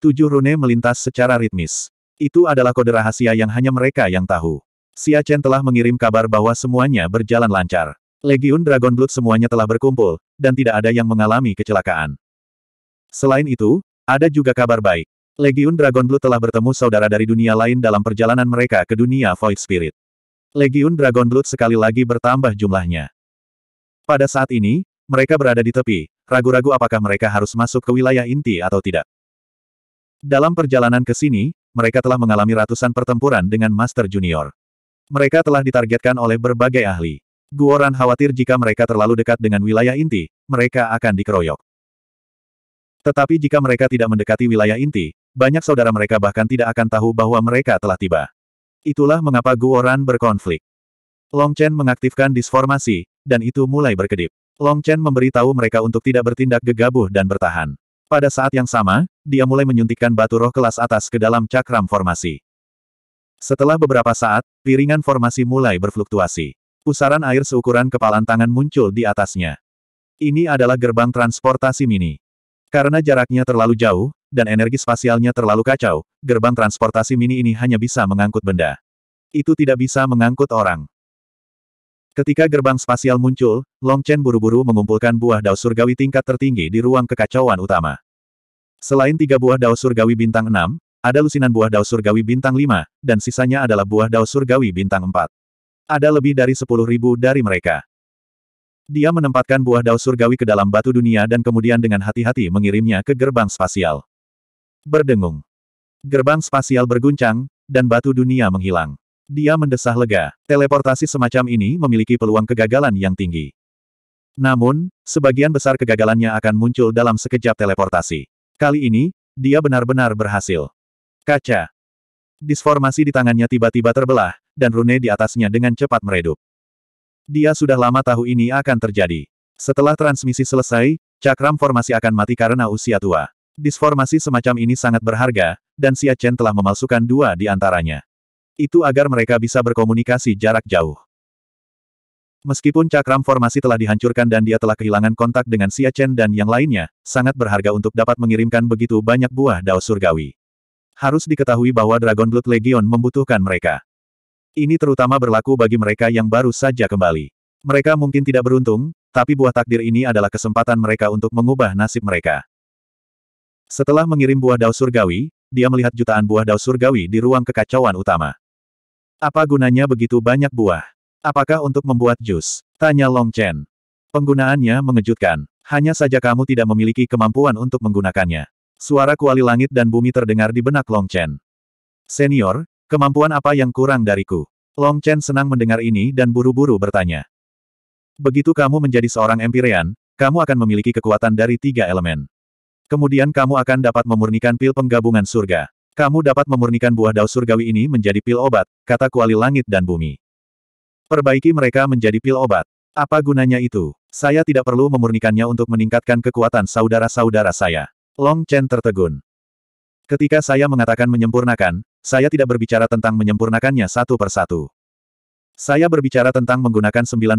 Tujuh rune melintas secara ritmis. Itu adalah kode rahasia yang hanya mereka yang tahu. Xia Chen telah mengirim kabar bahwa semuanya berjalan lancar. Legiun Dragon Blood semuanya telah berkumpul, dan tidak ada yang mengalami kecelakaan. Selain itu, ada juga kabar baik. Legiun Dragon Blood telah bertemu saudara dari dunia lain dalam perjalanan mereka ke dunia Void Spirit. Legiun Dragon Blood sekali lagi bertambah jumlahnya. Pada saat ini, mereka berada di tepi, ragu-ragu apakah mereka harus masuk ke wilayah inti atau tidak. Dalam perjalanan ke sini, mereka telah mengalami ratusan pertempuran dengan Master Junior. Mereka telah ditargetkan oleh berbagai ahli. Guoran khawatir jika mereka terlalu dekat dengan wilayah inti, mereka akan dikeroyok. Tetapi jika mereka tidak mendekati wilayah inti, banyak saudara mereka bahkan tidak akan tahu bahwa mereka telah tiba. Itulah mengapa Guoran berkonflik. Long Chen mengaktifkan disformasi, dan itu mulai berkedip. Long Chen memberi tahu mereka untuk tidak bertindak gegabah dan bertahan. Pada saat yang sama, dia mulai menyuntikkan batu roh kelas atas ke dalam cakram formasi. Setelah beberapa saat, piringan formasi mulai berfluktuasi. Pusaran air seukuran kepalan tangan muncul di atasnya. Ini adalah gerbang transportasi mini. Karena jaraknya terlalu jauh, dan energi spasialnya terlalu kacau, gerbang transportasi mini ini hanya bisa mengangkut benda. Itu tidak bisa mengangkut orang. Ketika gerbang spasial muncul, Long Chen buru-buru mengumpulkan buah dao surgawi tingkat tertinggi di ruang kekacauan utama. Selain tiga buah dao surgawi bintang 6, ada lusinan buah dao surgawi bintang 5, dan sisanya adalah buah dao surgawi bintang 4. Ada lebih dari sepuluh ribu dari mereka. Dia menempatkan buah dao surgawi ke dalam batu dunia dan kemudian dengan hati-hati mengirimnya ke gerbang spasial. Berdengung. Gerbang spasial berguncang, dan batu dunia menghilang. Dia mendesah lega. Teleportasi semacam ini memiliki peluang kegagalan yang tinggi. Namun, sebagian besar kegagalannya akan muncul dalam sekejap teleportasi. Kali ini, dia benar-benar berhasil. Kaca. Disformasi di tangannya tiba-tiba terbelah, dan rune di atasnya dengan cepat meredup. Dia sudah lama tahu ini akan terjadi. Setelah transmisi selesai, cakram formasi akan mati karena usia tua. Disformasi semacam ini sangat berharga, dan Xia Chen telah memalsukan dua di antaranya. Itu agar mereka bisa berkomunikasi jarak jauh. Meskipun cakram formasi telah dihancurkan dan dia telah kehilangan kontak dengan Xia Chen dan yang lainnya, sangat berharga untuk dapat mengirimkan begitu banyak buah dao surgawi harus diketahui bahwa Dragon Blood Legion membutuhkan mereka. Ini terutama berlaku bagi mereka yang baru saja kembali. Mereka mungkin tidak beruntung, tapi buah takdir ini adalah kesempatan mereka untuk mengubah nasib mereka. Setelah mengirim buah daus surgawi, dia melihat jutaan buah daus surgawi di ruang kekacauan utama. Apa gunanya begitu banyak buah? Apakah untuk membuat jus? Tanya Long Chen. Penggunaannya mengejutkan. Hanya saja kamu tidak memiliki kemampuan untuk menggunakannya. Suara kuali langit dan bumi terdengar di benak Long Chen. Senior, kemampuan apa yang kurang dariku? Long Chen senang mendengar ini dan buru-buru bertanya. Begitu kamu menjadi seorang Empyrean, kamu akan memiliki kekuatan dari tiga elemen. Kemudian kamu akan dapat memurnikan pil penggabungan surga. Kamu dapat memurnikan buah dao surgawi ini menjadi pil obat, kata kuali langit dan bumi. Perbaiki mereka menjadi pil obat. Apa gunanya itu? Saya tidak perlu memurnikannya untuk meningkatkan kekuatan saudara-saudara saya. Long Chen tertegun. Ketika saya mengatakan menyempurnakan, saya tidak berbicara tentang menyempurnakannya satu persatu. Saya berbicara tentang menggunakan 99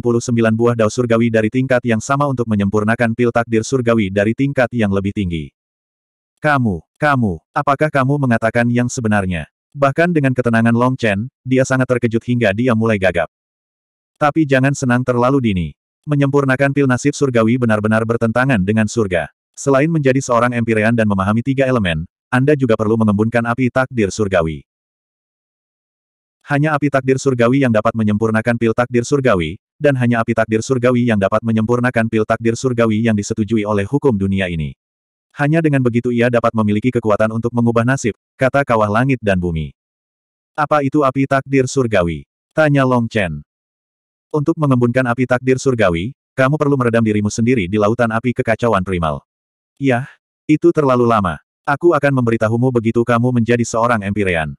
buah dao surgawi dari tingkat yang sama untuk menyempurnakan pil takdir surgawi dari tingkat yang lebih tinggi. Kamu, kamu, apakah kamu mengatakan yang sebenarnya? Bahkan dengan ketenangan Long Chen, dia sangat terkejut hingga dia mulai gagap. Tapi jangan senang terlalu dini. Menyempurnakan pil nasib surgawi benar-benar bertentangan dengan surga. Selain menjadi seorang Empyrean dan memahami tiga elemen, Anda juga perlu mengembunkan api takdir surgawi. Hanya api takdir surgawi yang dapat menyempurnakan pil takdir surgawi, dan hanya api takdir surgawi yang dapat menyempurnakan pil takdir surgawi yang disetujui oleh hukum dunia ini. Hanya dengan begitu ia dapat memiliki kekuatan untuk mengubah nasib, kata kawah langit dan bumi. Apa itu api takdir surgawi? Tanya Long Chen. Untuk mengembunkan api takdir surgawi, kamu perlu meredam dirimu sendiri di lautan api kekacauan primal. Yah, itu terlalu lama. Aku akan memberitahumu begitu kamu menjadi seorang Empirean.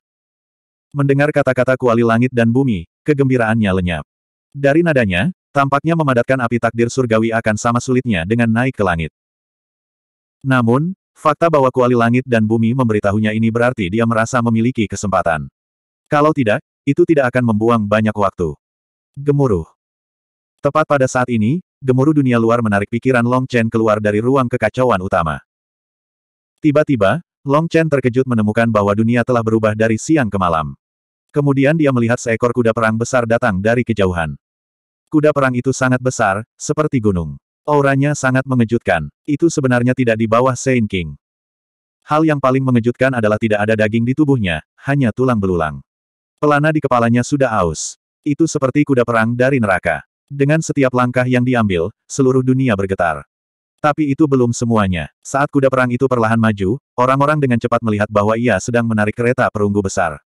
Mendengar kata-kata kuali langit dan bumi, kegembiraannya lenyap. Dari nadanya, tampaknya memadatkan api takdir surgawi akan sama sulitnya dengan naik ke langit. Namun, fakta bahwa kuali langit dan bumi memberitahunya ini berarti dia merasa memiliki kesempatan. Kalau tidak, itu tidak akan membuang banyak waktu. Gemuruh. Tepat pada saat ini, gemuruh dunia luar menarik pikiran Long Chen keluar dari ruang kekacauan utama. Tiba-tiba, Long Chen terkejut menemukan bahwa dunia telah berubah dari siang ke malam. Kemudian dia melihat seekor kuda perang besar datang dari kejauhan. Kuda perang itu sangat besar, seperti gunung. Auranya sangat mengejutkan. Itu sebenarnya tidak di bawah Saint King. Hal yang paling mengejutkan adalah tidak ada daging di tubuhnya, hanya tulang belulang. Pelana di kepalanya sudah aus. Itu seperti kuda perang dari neraka. Dengan setiap langkah yang diambil, seluruh dunia bergetar. Tapi itu belum semuanya. Saat kuda perang itu perlahan maju, orang-orang dengan cepat melihat bahwa ia sedang menarik kereta perunggu besar.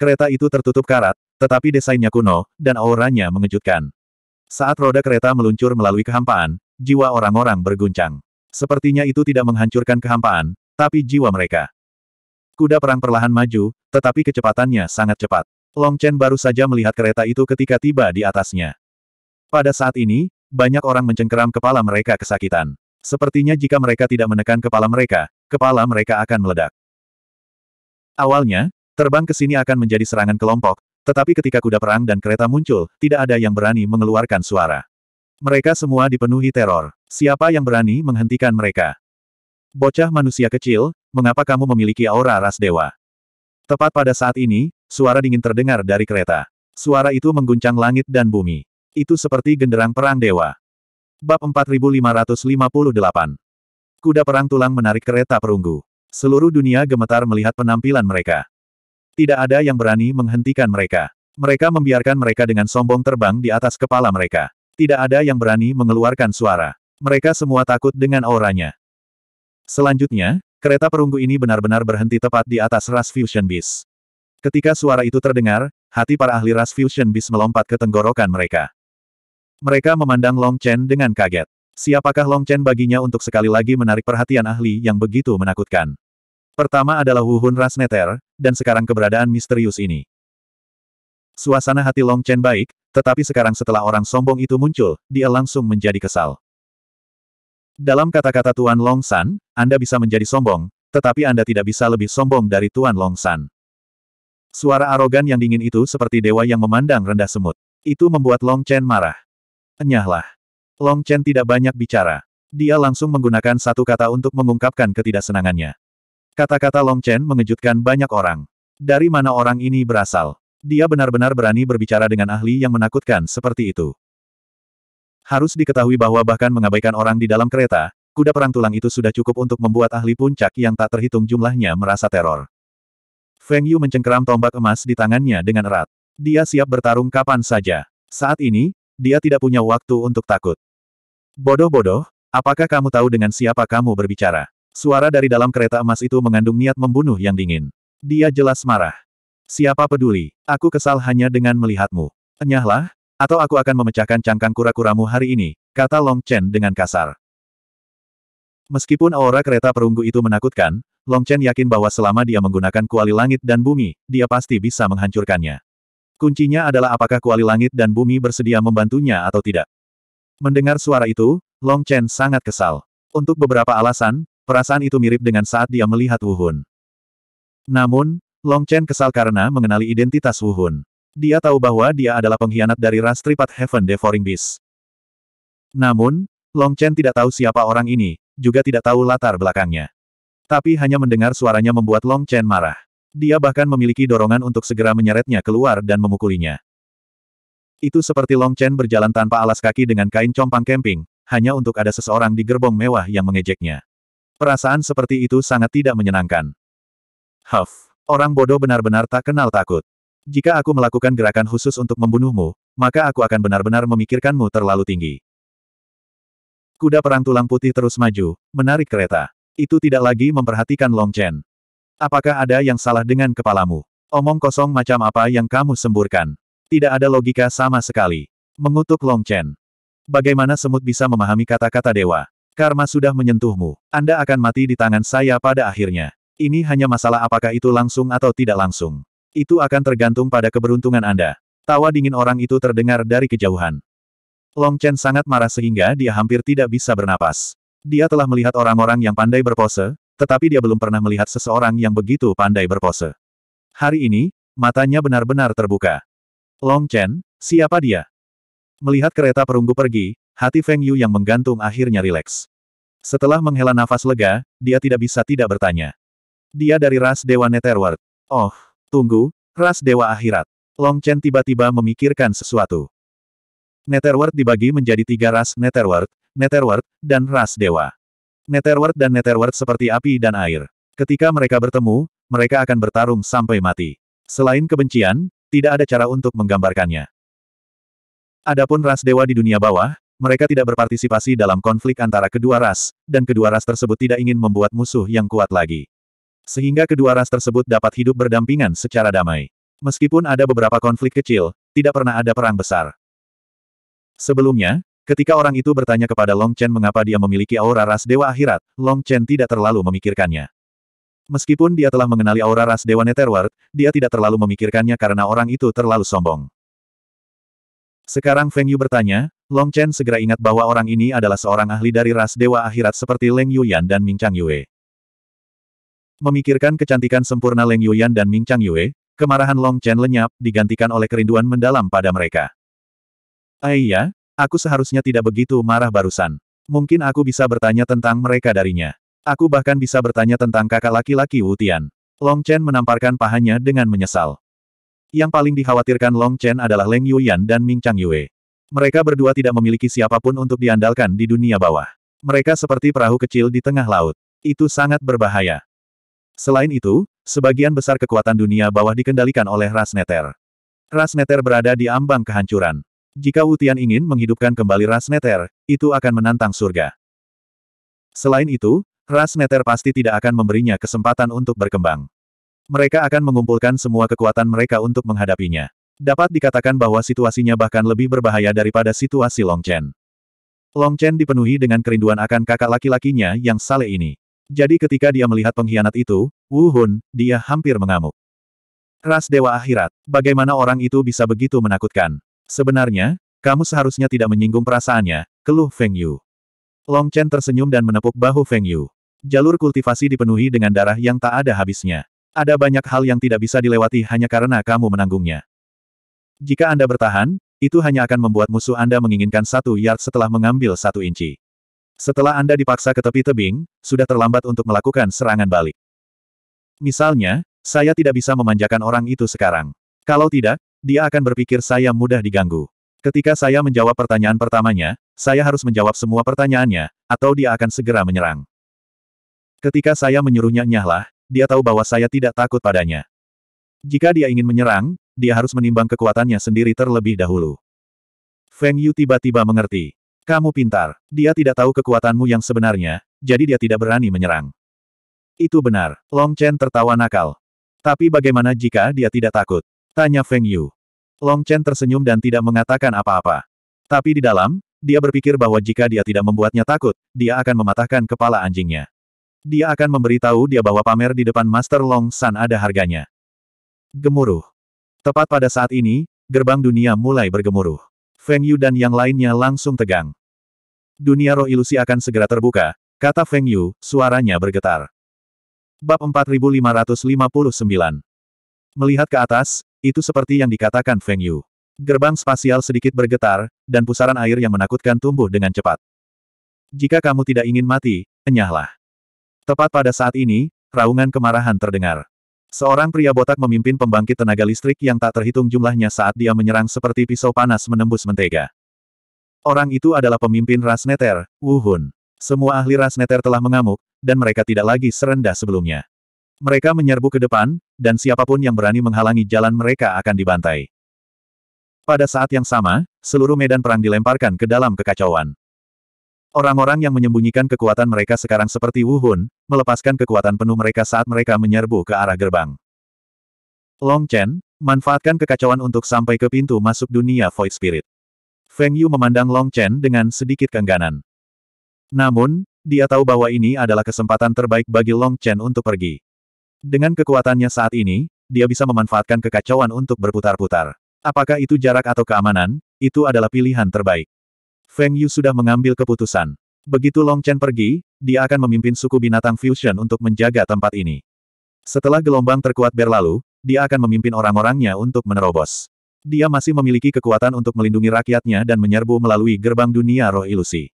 Kereta itu tertutup karat, tetapi desainnya kuno, dan auranya mengejutkan. Saat roda kereta meluncur melalui kehampaan, jiwa orang-orang berguncang. Sepertinya itu tidak menghancurkan kehampaan, tapi jiwa mereka. Kuda perang perlahan maju, tetapi kecepatannya sangat cepat. Long Chen baru saja melihat kereta itu ketika tiba di atasnya. Pada saat ini, banyak orang mencengkeram kepala mereka kesakitan. Sepertinya jika mereka tidak menekan kepala mereka, kepala mereka akan meledak. Awalnya, terbang ke sini akan menjadi serangan kelompok, tetapi ketika kuda perang dan kereta muncul, tidak ada yang berani mengeluarkan suara. Mereka semua dipenuhi teror. Siapa yang berani menghentikan mereka? Bocah manusia kecil, mengapa kamu memiliki aura ras dewa? Tepat pada saat ini, Suara dingin terdengar dari kereta. Suara itu mengguncang langit dan bumi. Itu seperti genderang perang dewa. Bab 4558 Kuda perang tulang menarik kereta perunggu. Seluruh dunia gemetar melihat penampilan mereka. Tidak ada yang berani menghentikan mereka. Mereka membiarkan mereka dengan sombong terbang di atas kepala mereka. Tidak ada yang berani mengeluarkan suara. Mereka semua takut dengan auranya. Selanjutnya, kereta perunggu ini benar-benar berhenti tepat di atas Ras Fusion Beast. Ketika suara itu terdengar, hati para ahli ras Fusion Beast melompat ke tenggorokan mereka. Mereka memandang Long Chen dengan kaget. Siapakah Long Chen baginya untuk sekali lagi menarik perhatian ahli yang begitu menakutkan? Pertama adalah Wuhun Rasneter, dan sekarang keberadaan misterius ini. Suasana hati Long Chen baik, tetapi sekarang setelah orang sombong itu muncul, dia langsung menjadi kesal. Dalam kata-kata Tuan Long San, Anda bisa menjadi sombong, tetapi Anda tidak bisa lebih sombong dari Tuan Long San. Suara arogan yang dingin itu seperti dewa yang memandang rendah semut. Itu membuat Long Chen marah. Enyahlah. Long Chen tidak banyak bicara. Dia langsung menggunakan satu kata untuk mengungkapkan ketidaksenangannya. Kata-kata Long Chen mengejutkan banyak orang. Dari mana orang ini berasal? Dia benar-benar berani berbicara dengan ahli yang menakutkan seperti itu. Harus diketahui bahwa bahkan mengabaikan orang di dalam kereta, kuda perang tulang itu sudah cukup untuk membuat ahli puncak yang tak terhitung jumlahnya merasa teror. Feng Yu mencengkeram tombak emas di tangannya dengan erat. Dia siap bertarung kapan saja. Saat ini, dia tidak punya waktu untuk takut. Bodoh-bodoh, apakah kamu tahu dengan siapa kamu berbicara? Suara dari dalam kereta emas itu mengandung niat membunuh yang dingin. Dia jelas marah. Siapa peduli, aku kesal hanya dengan melihatmu. Enyahlah, atau aku akan memecahkan cangkang kura-kuramu hari ini, kata Long Chen dengan kasar. Meskipun aura kereta perunggu itu menakutkan, Long Chen yakin bahwa selama dia menggunakan kuali langit dan bumi, dia pasti bisa menghancurkannya. Kuncinya adalah apakah kuali langit dan bumi bersedia membantunya atau tidak. Mendengar suara itu, Long Chen sangat kesal. Untuk beberapa alasan, perasaan itu mirip dengan saat dia melihat Wu Hun. Namun, Long Chen kesal karena mengenali identitas Wu Hun. Dia tahu bahwa dia adalah pengkhianat dari ras Tripat Heaven Devouring Beast. Namun, Long Chen tidak tahu siapa orang ini, juga tidak tahu latar belakangnya. Tapi hanya mendengar suaranya membuat Long Chen marah. Dia bahkan memiliki dorongan untuk segera menyeretnya keluar dan memukulinya. Itu seperti Long Chen berjalan tanpa alas kaki dengan kain compang camping, hanya untuk ada seseorang di gerbong mewah yang mengejeknya. Perasaan seperti itu sangat tidak menyenangkan. Huff, orang bodoh benar-benar tak kenal takut. Jika aku melakukan gerakan khusus untuk membunuhmu, maka aku akan benar-benar memikirkanmu terlalu tinggi. Kuda perang tulang putih terus maju, menarik kereta. Itu tidak lagi memperhatikan Long Chen. Apakah ada yang salah dengan kepalamu? Omong kosong macam apa yang kamu semburkan? Tidak ada logika sama sekali. Mengutuk Long Chen. Bagaimana semut bisa memahami kata-kata dewa? Karma sudah menyentuhmu. Anda akan mati di tangan saya pada akhirnya. Ini hanya masalah apakah itu langsung atau tidak langsung. Itu akan tergantung pada keberuntungan Anda. Tawa dingin orang itu terdengar dari kejauhan. Long Chen sangat marah sehingga dia hampir tidak bisa bernapas. Dia telah melihat orang-orang yang pandai berpose, tetapi dia belum pernah melihat seseorang yang begitu pandai berpose. Hari ini, matanya benar-benar terbuka. Long Chen, siapa dia? Melihat kereta perunggu pergi, hati Feng Yu yang menggantung akhirnya rileks. Setelah menghela nafas lega, dia tidak bisa tidak bertanya. Dia dari ras Dewa Netherworld. Oh, tunggu, ras Dewa Akhirat. Long Chen tiba-tiba memikirkan sesuatu. Netherworld dibagi menjadi tiga ras Netherworld, Netherworld, dan ras dewa. Netherworld dan Netherworld seperti api dan air. Ketika mereka bertemu, mereka akan bertarung sampai mati. Selain kebencian, tidak ada cara untuk menggambarkannya. Adapun ras dewa di dunia bawah, mereka tidak berpartisipasi dalam konflik antara kedua ras, dan kedua ras tersebut tidak ingin membuat musuh yang kuat lagi. Sehingga kedua ras tersebut dapat hidup berdampingan secara damai. Meskipun ada beberapa konflik kecil, tidak pernah ada perang besar. Sebelumnya, ketika orang itu bertanya kepada Long Chen mengapa dia memiliki aura ras dewa akhirat, Long Chen tidak terlalu memikirkannya. Meskipun dia telah mengenali aura ras dewa Netherworld, dia tidak terlalu memikirkannya karena orang itu terlalu sombong. Sekarang Feng Yu bertanya, Long Chen segera ingat bahwa orang ini adalah seorang ahli dari ras dewa akhirat seperti Leng Yuyan dan Ming Chang Yue. Memikirkan kecantikan sempurna Leng Yuyan dan Ming Chang Yue, kemarahan Long Chen lenyap, digantikan oleh kerinduan mendalam pada mereka. Aiyah, ah aku seharusnya tidak begitu marah barusan. Mungkin aku bisa bertanya tentang mereka darinya. Aku bahkan bisa bertanya tentang kakak laki-laki Wutian. Long Chen menamparkan pahanya dengan menyesal. Yang paling dikhawatirkan Long Chen adalah Leng Yuyan dan Ming Chang Yue. Mereka berdua tidak memiliki siapapun untuk diandalkan di dunia bawah. Mereka seperti perahu kecil di tengah laut. Itu sangat berbahaya. Selain itu, sebagian besar kekuatan dunia bawah dikendalikan oleh Ras Neter. Ras Neter berada di ambang kehancuran. Jika Wutian ingin menghidupkan kembali ras neter, itu akan menantang surga. Selain itu, ras neter pasti tidak akan memberinya kesempatan untuk berkembang. Mereka akan mengumpulkan semua kekuatan mereka untuk menghadapinya. Dapat dikatakan bahwa situasinya bahkan lebih berbahaya daripada situasi Long Chen. Long Chen dipenuhi dengan kerinduan akan kakak laki-lakinya yang sale ini. Jadi ketika dia melihat pengkhianat itu, Wu Hun, dia hampir mengamuk. Ras Dewa Akhirat, bagaimana orang itu bisa begitu menakutkan? Sebenarnya, kamu seharusnya tidak menyinggung perasaannya, keluh Feng Yu. Long Chen tersenyum dan menepuk bahu Feng Yu. Jalur kultivasi dipenuhi dengan darah yang tak ada habisnya. Ada banyak hal yang tidak bisa dilewati hanya karena kamu menanggungnya. Jika Anda bertahan, itu hanya akan membuat musuh Anda menginginkan satu yard setelah mengambil satu inci. Setelah Anda dipaksa ke tepi tebing, sudah terlambat untuk melakukan serangan balik. Misalnya, saya tidak bisa memanjakan orang itu sekarang. Kalau tidak, dia akan berpikir saya mudah diganggu. Ketika saya menjawab pertanyaan pertamanya, saya harus menjawab semua pertanyaannya, atau dia akan segera menyerang. Ketika saya menyuruhnya nyahlah, dia tahu bahwa saya tidak takut padanya. Jika dia ingin menyerang, dia harus menimbang kekuatannya sendiri terlebih dahulu. Feng Yu tiba-tiba mengerti. Kamu pintar. Dia tidak tahu kekuatanmu yang sebenarnya, jadi dia tidak berani menyerang. Itu benar. Long Chen tertawa nakal. Tapi bagaimana jika dia tidak takut? Tanya Feng Yu. Long Chen tersenyum dan tidak mengatakan apa-apa. Tapi di dalam, dia berpikir bahwa jika dia tidak membuatnya takut, dia akan mematahkan kepala anjingnya. Dia akan memberitahu dia bahwa pamer di depan Master Long San ada harganya. Gemuruh. Tepat pada saat ini, gerbang dunia mulai bergemuruh. Feng Yu dan yang lainnya langsung tegang. Dunia roh ilusi akan segera terbuka, kata Feng Yu, suaranya bergetar. Bab 4559 Melihat ke atas, itu seperti yang dikatakan Feng Yu. Gerbang spasial sedikit bergetar, dan pusaran air yang menakutkan tumbuh dengan cepat. Jika kamu tidak ingin mati, enyahlah. Tepat pada saat ini, raungan kemarahan terdengar. Seorang pria botak memimpin pembangkit tenaga listrik yang tak terhitung jumlahnya saat dia menyerang seperti pisau panas menembus mentega. Orang itu adalah pemimpin ras Neter, Wu Hun. Semua ahli ras Neter telah mengamuk, dan mereka tidak lagi serendah sebelumnya. Mereka menyerbu ke depan, dan siapapun yang berani menghalangi jalan mereka akan dibantai. Pada saat yang sama, seluruh medan perang dilemparkan ke dalam kekacauan. Orang-orang yang menyembunyikan kekuatan mereka sekarang seperti Wuhun, melepaskan kekuatan penuh mereka saat mereka menyerbu ke arah gerbang. Long Chen, manfaatkan kekacauan untuk sampai ke pintu masuk dunia Void Spirit. Feng Yu memandang Long Chen dengan sedikit keengganan. Namun, dia tahu bahwa ini adalah kesempatan terbaik bagi Long Chen untuk pergi. Dengan kekuatannya saat ini, dia bisa memanfaatkan kekacauan untuk berputar-putar. Apakah itu jarak atau keamanan, itu adalah pilihan terbaik. Feng Yu sudah mengambil keputusan. Begitu Long Chen pergi, dia akan memimpin suku binatang fusion untuk menjaga tempat ini. Setelah gelombang terkuat berlalu, dia akan memimpin orang-orangnya untuk menerobos. Dia masih memiliki kekuatan untuk melindungi rakyatnya dan menyerbu melalui gerbang dunia roh ilusi.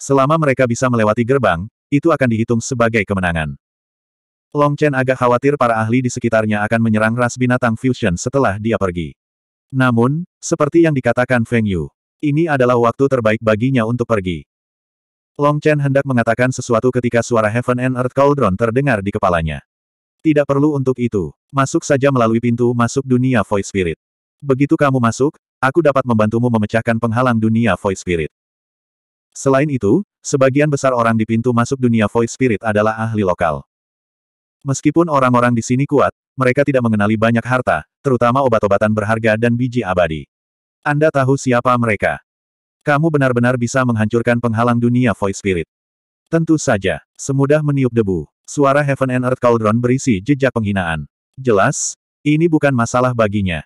Selama mereka bisa melewati gerbang, itu akan dihitung sebagai kemenangan. Long Chen agak khawatir para ahli di sekitarnya akan menyerang ras binatang fusion setelah dia pergi. Namun, seperti yang dikatakan Feng Yu, ini adalah waktu terbaik baginya untuk pergi. Long Chen hendak mengatakan sesuatu ketika suara Heaven and Earth Cauldron terdengar di kepalanya. Tidak perlu untuk itu, masuk saja melalui pintu masuk dunia Void Spirit. Begitu kamu masuk, aku dapat membantumu memecahkan penghalang dunia Void Spirit. Selain itu, sebagian besar orang di pintu masuk dunia Void Spirit adalah ahli lokal. Meskipun orang-orang di sini kuat, mereka tidak mengenali banyak harta, terutama obat-obatan berharga dan biji abadi. Anda tahu siapa mereka. Kamu benar-benar bisa menghancurkan penghalang dunia Voice Spirit. Tentu saja, semudah meniup debu, suara Heaven and Earth Cauldron berisi jejak penghinaan. Jelas, ini bukan masalah baginya.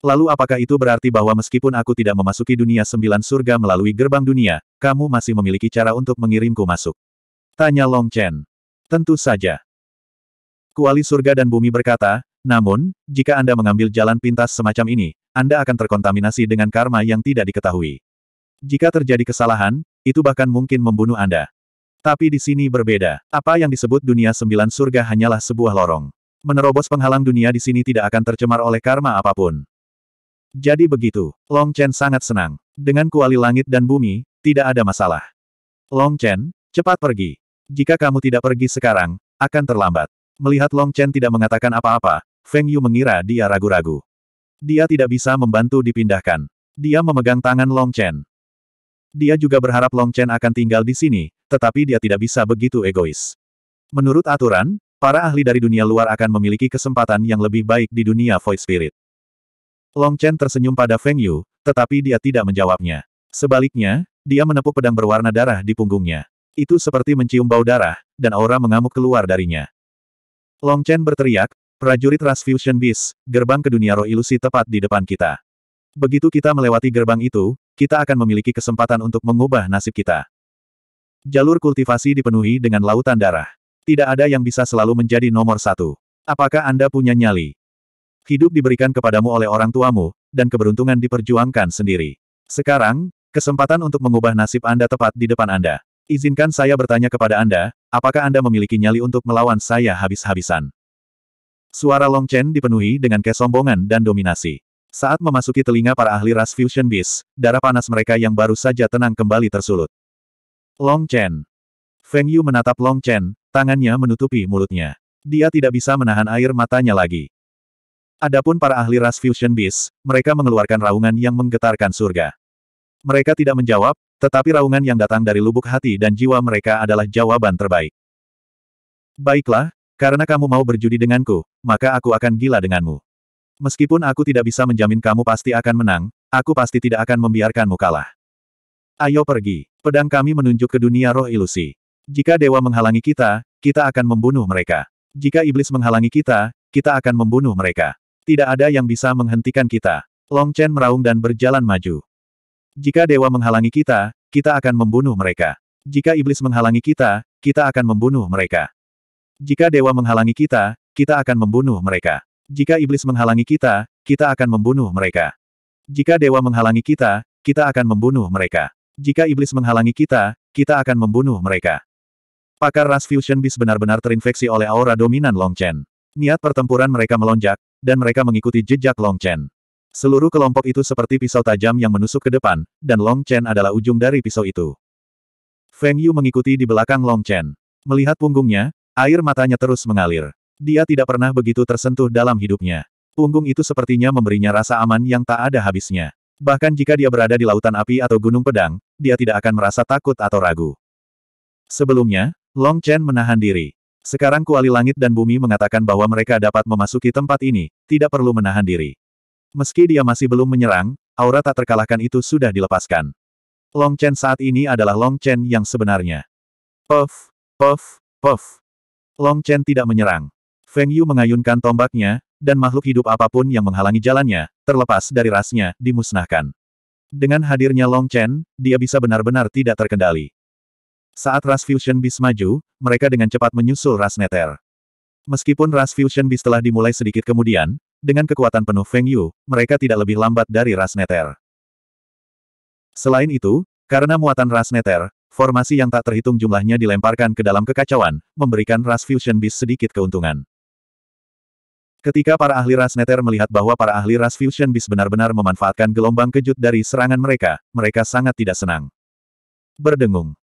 Lalu apakah itu berarti bahwa meskipun aku tidak memasuki dunia sembilan surga melalui gerbang dunia, kamu masih memiliki cara untuk mengirimku masuk? Tanya Long Chen. Tentu saja. Kuali surga dan bumi berkata, namun, jika Anda mengambil jalan pintas semacam ini, Anda akan terkontaminasi dengan karma yang tidak diketahui. Jika terjadi kesalahan, itu bahkan mungkin membunuh Anda. Tapi di sini berbeda. Apa yang disebut dunia sembilan surga hanyalah sebuah lorong. Menerobos penghalang dunia di sini tidak akan tercemar oleh karma apapun. Jadi begitu, Long Chen sangat senang. Dengan kuali langit dan bumi, tidak ada masalah. Long Chen, cepat pergi. Jika kamu tidak pergi sekarang, akan terlambat. Melihat Long Chen tidak mengatakan apa-apa, Feng Yu mengira dia ragu-ragu. Dia tidak bisa membantu dipindahkan. Dia memegang tangan Long Chen. Dia juga berharap Long Chen akan tinggal di sini, tetapi dia tidak bisa begitu egois. Menurut aturan, para ahli dari dunia luar akan memiliki kesempatan yang lebih baik di dunia Void Spirit. Long Chen tersenyum pada Feng Yu, tetapi dia tidak menjawabnya. Sebaliknya, dia menepuk pedang berwarna darah di punggungnya. Itu seperti mencium bau darah, dan aura mengamuk keluar darinya. Long Chen berteriak, prajurit Transfusion Beast, gerbang ke dunia roh ilusi tepat di depan kita. Begitu kita melewati gerbang itu, kita akan memiliki kesempatan untuk mengubah nasib kita. Jalur kultivasi dipenuhi dengan lautan darah. Tidak ada yang bisa selalu menjadi nomor satu. Apakah Anda punya nyali? Hidup diberikan kepadamu oleh orang tuamu, dan keberuntungan diperjuangkan sendiri. Sekarang, kesempatan untuk mengubah nasib Anda tepat di depan Anda. Izinkan saya bertanya kepada Anda, apakah Anda memiliki nyali untuk melawan saya habis-habisan? Suara Long Chen dipenuhi dengan kesombongan dan dominasi. Saat memasuki telinga para ahli ras Fusion Beast, darah panas mereka yang baru saja tenang kembali tersulut. Long Chen. Feng Yu menatap Long Chen, tangannya menutupi mulutnya. Dia tidak bisa menahan air matanya lagi. Adapun para ahli ras Fusion Beast, mereka mengeluarkan raungan yang menggetarkan surga. Mereka tidak menjawab, tetapi raungan yang datang dari lubuk hati dan jiwa mereka adalah jawaban terbaik. Baiklah, karena kamu mau berjudi denganku, maka aku akan gila denganmu. Meskipun aku tidak bisa menjamin kamu pasti akan menang, aku pasti tidak akan membiarkanmu kalah. Ayo pergi. Pedang kami menunjuk ke dunia roh ilusi. Jika dewa menghalangi kita, kita akan membunuh mereka. Jika iblis menghalangi kita, kita akan membunuh mereka. Tidak ada yang bisa menghentikan kita. Long Chen meraung dan berjalan maju. Jika dewa menghalangi kita, kita akan membunuh mereka. Jika iblis menghalangi kita, kita akan membunuh mereka. Jika dewa menghalangi kita, kita akan membunuh mereka. Jika iblis menghalangi kita, kita akan membunuh mereka. Jika dewa menghalangi kita, kita akan membunuh mereka. Jika iblis menghalangi kita, kita akan membunuh mereka. Pakar ras Fusion Beast benar-benar terinfeksi oleh aura dominan Long Chen. Niat pertempuran mereka melonjak, dan mereka mengikuti jejak Long Chen. Seluruh kelompok itu seperti pisau tajam yang menusuk ke depan, dan Long Chen adalah ujung dari pisau itu. Feng Yu mengikuti di belakang Long Chen. Melihat punggungnya, air matanya terus mengalir. Dia tidak pernah begitu tersentuh dalam hidupnya. Punggung itu sepertinya memberinya rasa aman yang tak ada habisnya. Bahkan jika dia berada di lautan api atau gunung pedang, dia tidak akan merasa takut atau ragu. Sebelumnya, Long Chen menahan diri. Sekarang kuali langit dan bumi mengatakan bahwa mereka dapat memasuki tempat ini, tidak perlu menahan diri. Meski dia masih belum menyerang, aura tak terkalahkan itu sudah dilepaskan. Long Chen saat ini adalah Long Chen yang sebenarnya. Puff, puff, puff. Long Chen tidak menyerang. Feng Yu mengayunkan tombaknya, dan makhluk hidup apapun yang menghalangi jalannya, terlepas dari rasnya, dimusnahkan. Dengan hadirnya Long Chen, dia bisa benar-benar tidak terkendali. Saat Ras Fusion Beast maju, mereka dengan cepat menyusul Ras Neter. Meskipun Ras Fusion Beast telah dimulai sedikit kemudian, dengan kekuatan penuh Feng Yu, mereka tidak lebih lambat dari Ras Neter. Selain itu, karena muatan Ras Neter, formasi yang tak terhitung jumlahnya dilemparkan ke dalam kekacauan, memberikan Ras Fusion Beast sedikit keuntungan. Ketika para ahli Ras Neter melihat bahwa para ahli Ras Fusion Beast benar-benar memanfaatkan gelombang kejut dari serangan mereka, mereka sangat tidak senang. Berdengung.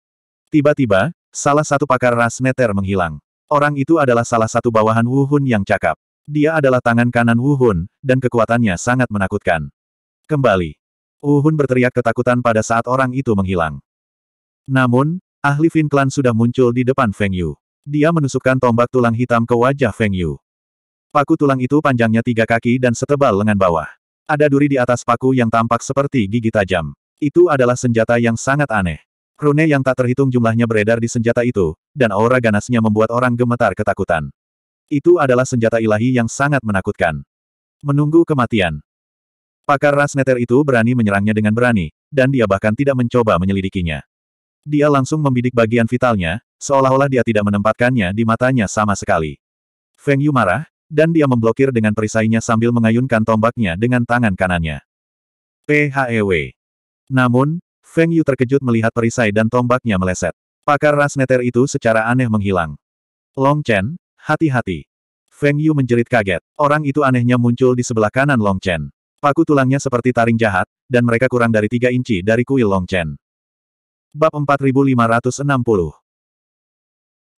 Tiba-tiba, salah satu pakar Ras Neter menghilang. Orang itu adalah salah satu bawahan Wuhun yang cakap. Dia adalah tangan kanan Wu Hun, dan kekuatannya sangat menakutkan. Kembali. Wu Hun berteriak ketakutan pada saat orang itu menghilang. Namun, ahli Fin Clan sudah muncul di depan Feng Yu. Dia menusukkan tombak tulang hitam ke wajah Feng Yu. Paku tulang itu panjangnya tiga kaki dan setebal lengan bawah. Ada duri di atas paku yang tampak seperti gigi tajam. Itu adalah senjata yang sangat aneh. Rune yang tak terhitung jumlahnya beredar di senjata itu, dan aura ganasnya membuat orang gemetar ketakutan. Itu adalah senjata ilahi yang sangat menakutkan. Menunggu kematian. Pakar ras neter itu berani menyerangnya dengan berani, dan dia bahkan tidak mencoba menyelidikinya. Dia langsung membidik bagian vitalnya, seolah-olah dia tidak menempatkannya di matanya sama sekali. Feng Yu marah, dan dia memblokir dengan perisainya sambil mengayunkan tombaknya dengan tangan kanannya. PHEW. Namun, Feng Yu terkejut melihat perisai dan tombaknya meleset. Pakar ras neter itu secara aneh menghilang. Long Chen, Hati-hati. Feng Yu menjerit kaget. Orang itu anehnya muncul di sebelah kanan Long Chen. Paku tulangnya seperti taring jahat, dan mereka kurang dari tiga inci dari kuil Long Chen. Bab 4560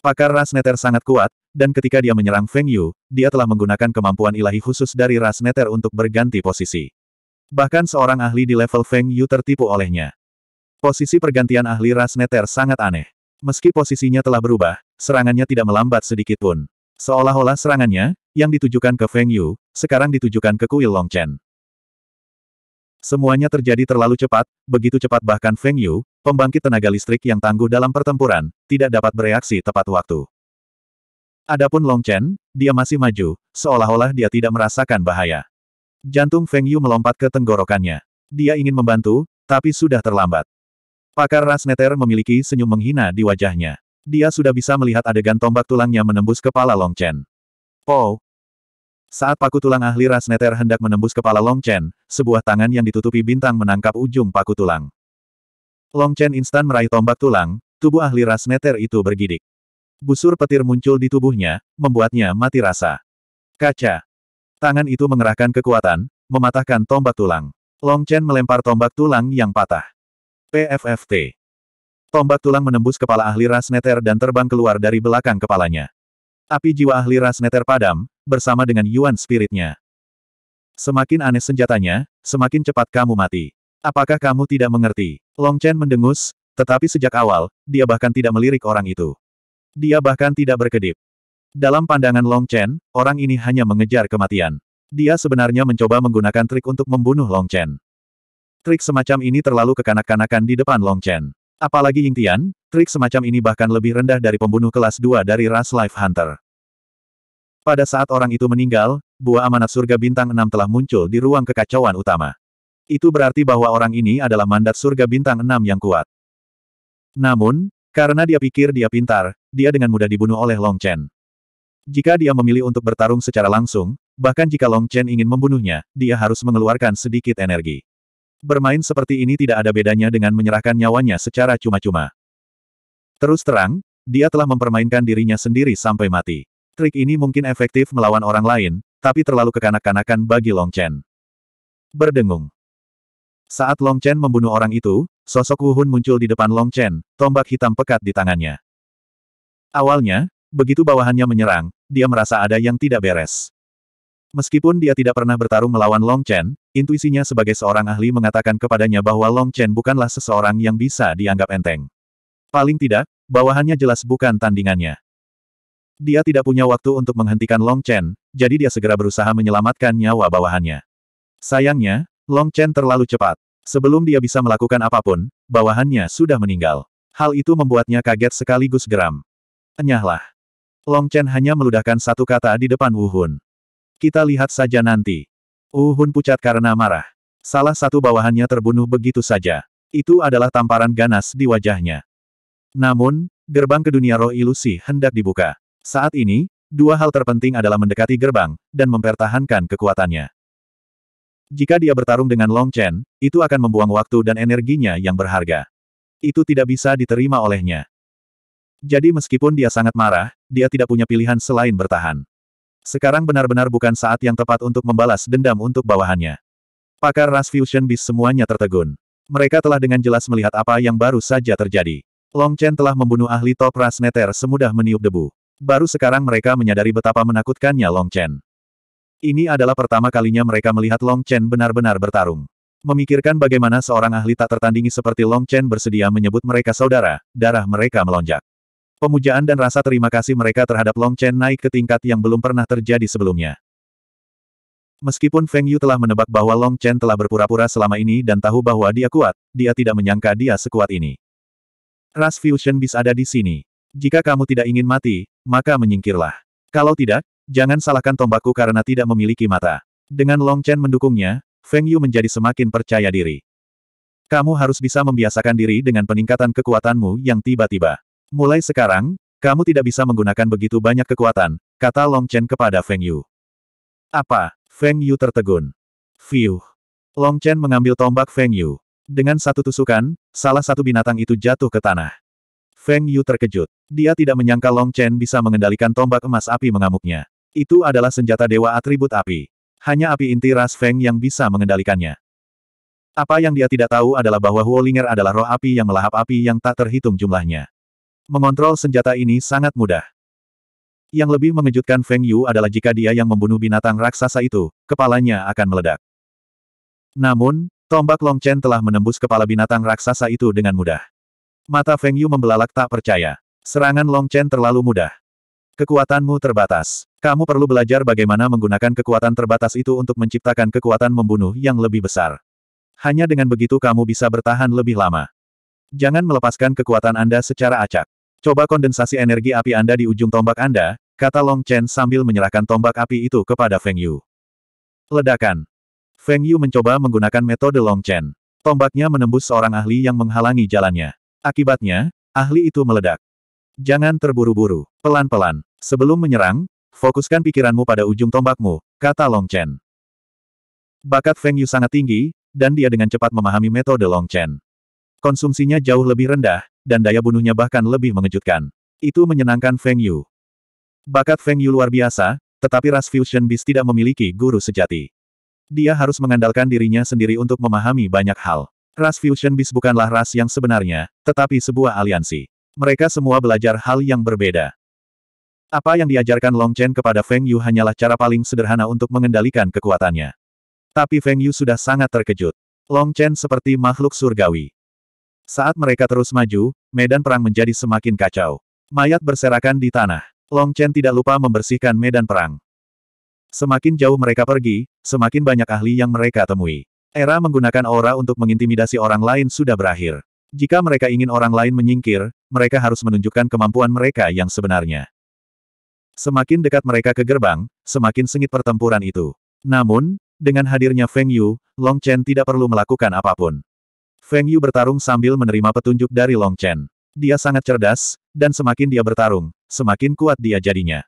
Pakar ras neter sangat kuat, dan ketika dia menyerang Feng Yu, dia telah menggunakan kemampuan ilahi khusus dari ras neter untuk berganti posisi. Bahkan seorang ahli di level Feng Yu tertipu olehnya. Posisi pergantian ahli ras neter sangat aneh. Meski posisinya telah berubah, serangannya tidak melambat sedikit pun. Seolah-olah serangannya, yang ditujukan ke Feng Yu, sekarang ditujukan ke kuil Long Chen. Semuanya terjadi terlalu cepat, begitu cepat bahkan Feng Yu, pembangkit tenaga listrik yang tangguh dalam pertempuran, tidak dapat bereaksi tepat waktu. Adapun Long Chen, dia masih maju, seolah-olah dia tidak merasakan bahaya. Jantung Feng Yu melompat ke tenggorokannya. Dia ingin membantu, tapi sudah terlambat. Pakar ras Netter memiliki senyum menghina di wajahnya. Dia sudah bisa melihat adegan tombak tulangnya menembus kepala Long Chen. Po! Oh. Saat paku tulang ahli ras Rasneter hendak menembus kepala Long Chen, sebuah tangan yang ditutupi bintang menangkap ujung paku tulang. Long Chen instan meraih tombak tulang, tubuh ahli ras Rasneter itu bergidik. Busur petir muncul di tubuhnya, membuatnya mati rasa. Kaca! Tangan itu mengerahkan kekuatan, mematahkan tombak tulang. Long Chen melempar tombak tulang yang patah. PFFT. Tombak tulang menembus kepala ahli ras Rasneter dan terbang keluar dari belakang kepalanya. Api jiwa ahli ras Rasneter padam, bersama dengan Yuan spiritnya. Semakin aneh senjatanya, semakin cepat kamu mati. Apakah kamu tidak mengerti? Long Chen mendengus, tetapi sejak awal, dia bahkan tidak melirik orang itu. Dia bahkan tidak berkedip. Dalam pandangan Long Chen, orang ini hanya mengejar kematian. Dia sebenarnya mencoba menggunakan trik untuk membunuh Long Chen. Trik semacam ini terlalu kekanak-kanakan di depan Long Chen. Apalagi Ying Tian, trik semacam ini bahkan lebih rendah dari pembunuh kelas 2 dari ras Life Hunter. Pada saat orang itu meninggal, buah amanat surga bintang 6 telah muncul di ruang kekacauan utama. Itu berarti bahwa orang ini adalah mandat surga bintang 6 yang kuat. Namun, karena dia pikir dia pintar, dia dengan mudah dibunuh oleh Long Chen. Jika dia memilih untuk bertarung secara langsung, bahkan jika Long Chen ingin membunuhnya, dia harus mengeluarkan sedikit energi. Bermain seperti ini tidak ada bedanya dengan menyerahkan nyawanya secara cuma-cuma. Terus terang, dia telah mempermainkan dirinya sendiri sampai mati. Trik ini mungkin efektif melawan orang lain, tapi terlalu kekanak-kanakan bagi Long Chen. Berdengung. Saat Long Chen membunuh orang itu, sosok Wu Hun muncul di depan Long Chen, tombak hitam pekat di tangannya. Awalnya, begitu bawahannya menyerang, dia merasa ada yang tidak beres. Meskipun dia tidak pernah bertarung melawan Long Chen, intuisinya sebagai seorang ahli mengatakan kepadanya bahwa Long Chen bukanlah seseorang yang bisa dianggap enteng. Paling tidak, bawahannya jelas bukan tandingannya. Dia tidak punya waktu untuk menghentikan Long Chen, jadi dia segera berusaha menyelamatkan nyawa bawahannya. Sayangnya, Long Chen terlalu cepat. Sebelum dia bisa melakukan apapun, bawahannya sudah meninggal. Hal itu membuatnya kaget sekaligus geram. Enyahlah. Long Chen hanya meludahkan satu kata di depan Wu Hun. Kita lihat saja nanti. Uhun oh, pucat karena marah. Salah satu bawahannya terbunuh begitu saja. Itu adalah tamparan ganas di wajahnya. Namun, gerbang ke dunia roh ilusi hendak dibuka. Saat ini, dua hal terpenting adalah mendekati gerbang, dan mempertahankan kekuatannya. Jika dia bertarung dengan Long Chen, itu akan membuang waktu dan energinya yang berharga. Itu tidak bisa diterima olehnya. Jadi meskipun dia sangat marah, dia tidak punya pilihan selain bertahan. Sekarang benar-benar bukan saat yang tepat untuk membalas dendam untuk bawahannya. Pakar Ras Fusion Beast semuanya tertegun. Mereka telah dengan jelas melihat apa yang baru saja terjadi. Long Chen telah membunuh ahli top Ras Neter semudah meniup debu. Baru sekarang mereka menyadari betapa menakutkannya Long Chen. Ini adalah pertama kalinya mereka melihat Long Chen benar-benar bertarung. Memikirkan bagaimana seorang ahli tak tertandingi seperti Long Chen bersedia menyebut mereka saudara, darah mereka melonjak. Pemujaan dan rasa terima kasih mereka terhadap Long Chen naik ke tingkat yang belum pernah terjadi sebelumnya. Meskipun Feng Yu telah menebak bahwa Long Chen telah berpura-pura selama ini dan tahu bahwa dia kuat, dia tidak menyangka dia sekuat ini. Ras Fusion bisa ada di sini. Jika kamu tidak ingin mati, maka menyingkirlah. Kalau tidak, jangan salahkan tombakku karena tidak memiliki mata. Dengan Long Chen mendukungnya, Feng Yu menjadi semakin percaya diri. Kamu harus bisa membiasakan diri dengan peningkatan kekuatanmu yang tiba-tiba. Mulai sekarang, kamu tidak bisa menggunakan begitu banyak kekuatan, kata Long Chen kepada Feng Yu. Apa? Feng Yu tertegun. Fiuh. Long Chen mengambil tombak Feng Yu. Dengan satu tusukan, salah satu binatang itu jatuh ke tanah. Feng Yu terkejut. Dia tidak menyangka Long Chen bisa mengendalikan tombak emas api mengamuknya. Itu adalah senjata dewa atribut api. Hanya api inti ras Feng yang bisa mengendalikannya. Apa yang dia tidak tahu adalah bahwa Huolinger adalah roh api yang melahap api yang tak terhitung jumlahnya. Mengontrol senjata ini sangat mudah. Yang lebih mengejutkan Feng Yu adalah jika dia yang membunuh binatang raksasa itu, kepalanya akan meledak. Namun, tombak Long Chen telah menembus kepala binatang raksasa itu dengan mudah. Mata Feng Yu membelalak tak percaya. Serangan Long Chen terlalu mudah. Kekuatanmu terbatas. Kamu perlu belajar bagaimana menggunakan kekuatan terbatas itu untuk menciptakan kekuatan membunuh yang lebih besar. Hanya dengan begitu kamu bisa bertahan lebih lama. Jangan melepaskan kekuatan Anda secara acak. Coba kondensasi energi api Anda di ujung tombak Anda, kata Long Chen sambil menyerahkan tombak api itu kepada Feng Yu. Ledakan. Feng Yu mencoba menggunakan metode Long Chen. Tombaknya menembus seorang ahli yang menghalangi jalannya. Akibatnya, ahli itu meledak. Jangan terburu-buru, pelan-pelan. Sebelum menyerang, fokuskan pikiranmu pada ujung tombakmu, kata Long Chen. Bakat Feng Yu sangat tinggi, dan dia dengan cepat memahami metode Long Chen. Konsumsinya jauh lebih rendah, dan daya bunuhnya bahkan lebih mengejutkan. Itu menyenangkan Feng Yu. Bakat Feng Yu luar biasa, tetapi Ras Fusion Beast tidak memiliki guru sejati. Dia harus mengandalkan dirinya sendiri untuk memahami banyak hal. Ras Fusion Beast bukanlah ras yang sebenarnya, tetapi sebuah aliansi. Mereka semua belajar hal yang berbeda. Apa yang diajarkan Long Chen kepada Feng Yu hanyalah cara paling sederhana untuk mengendalikan kekuatannya. Tapi Feng Yu sudah sangat terkejut. Long Chen seperti makhluk surgawi. Saat mereka terus maju, medan perang menjadi semakin kacau. Mayat berserakan di tanah. Long Chen tidak lupa membersihkan medan perang. Semakin jauh mereka pergi, semakin banyak ahli yang mereka temui. Era menggunakan aura untuk mengintimidasi orang lain sudah berakhir. Jika mereka ingin orang lain menyingkir, mereka harus menunjukkan kemampuan mereka yang sebenarnya. Semakin dekat mereka ke gerbang, semakin sengit pertempuran itu. Namun, dengan hadirnya Feng Yu, Long Chen tidak perlu melakukan apapun. Feng Yu bertarung sambil menerima petunjuk dari Long Chen. Dia sangat cerdas, dan semakin dia bertarung, semakin kuat dia jadinya.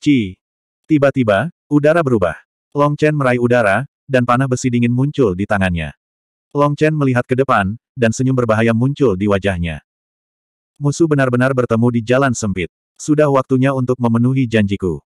Ci. Tiba-tiba, udara berubah. Long Chen meraih udara, dan panah besi dingin muncul di tangannya. Long Chen melihat ke depan, dan senyum berbahaya muncul di wajahnya. Musuh benar-benar bertemu di jalan sempit. Sudah waktunya untuk memenuhi janjiku.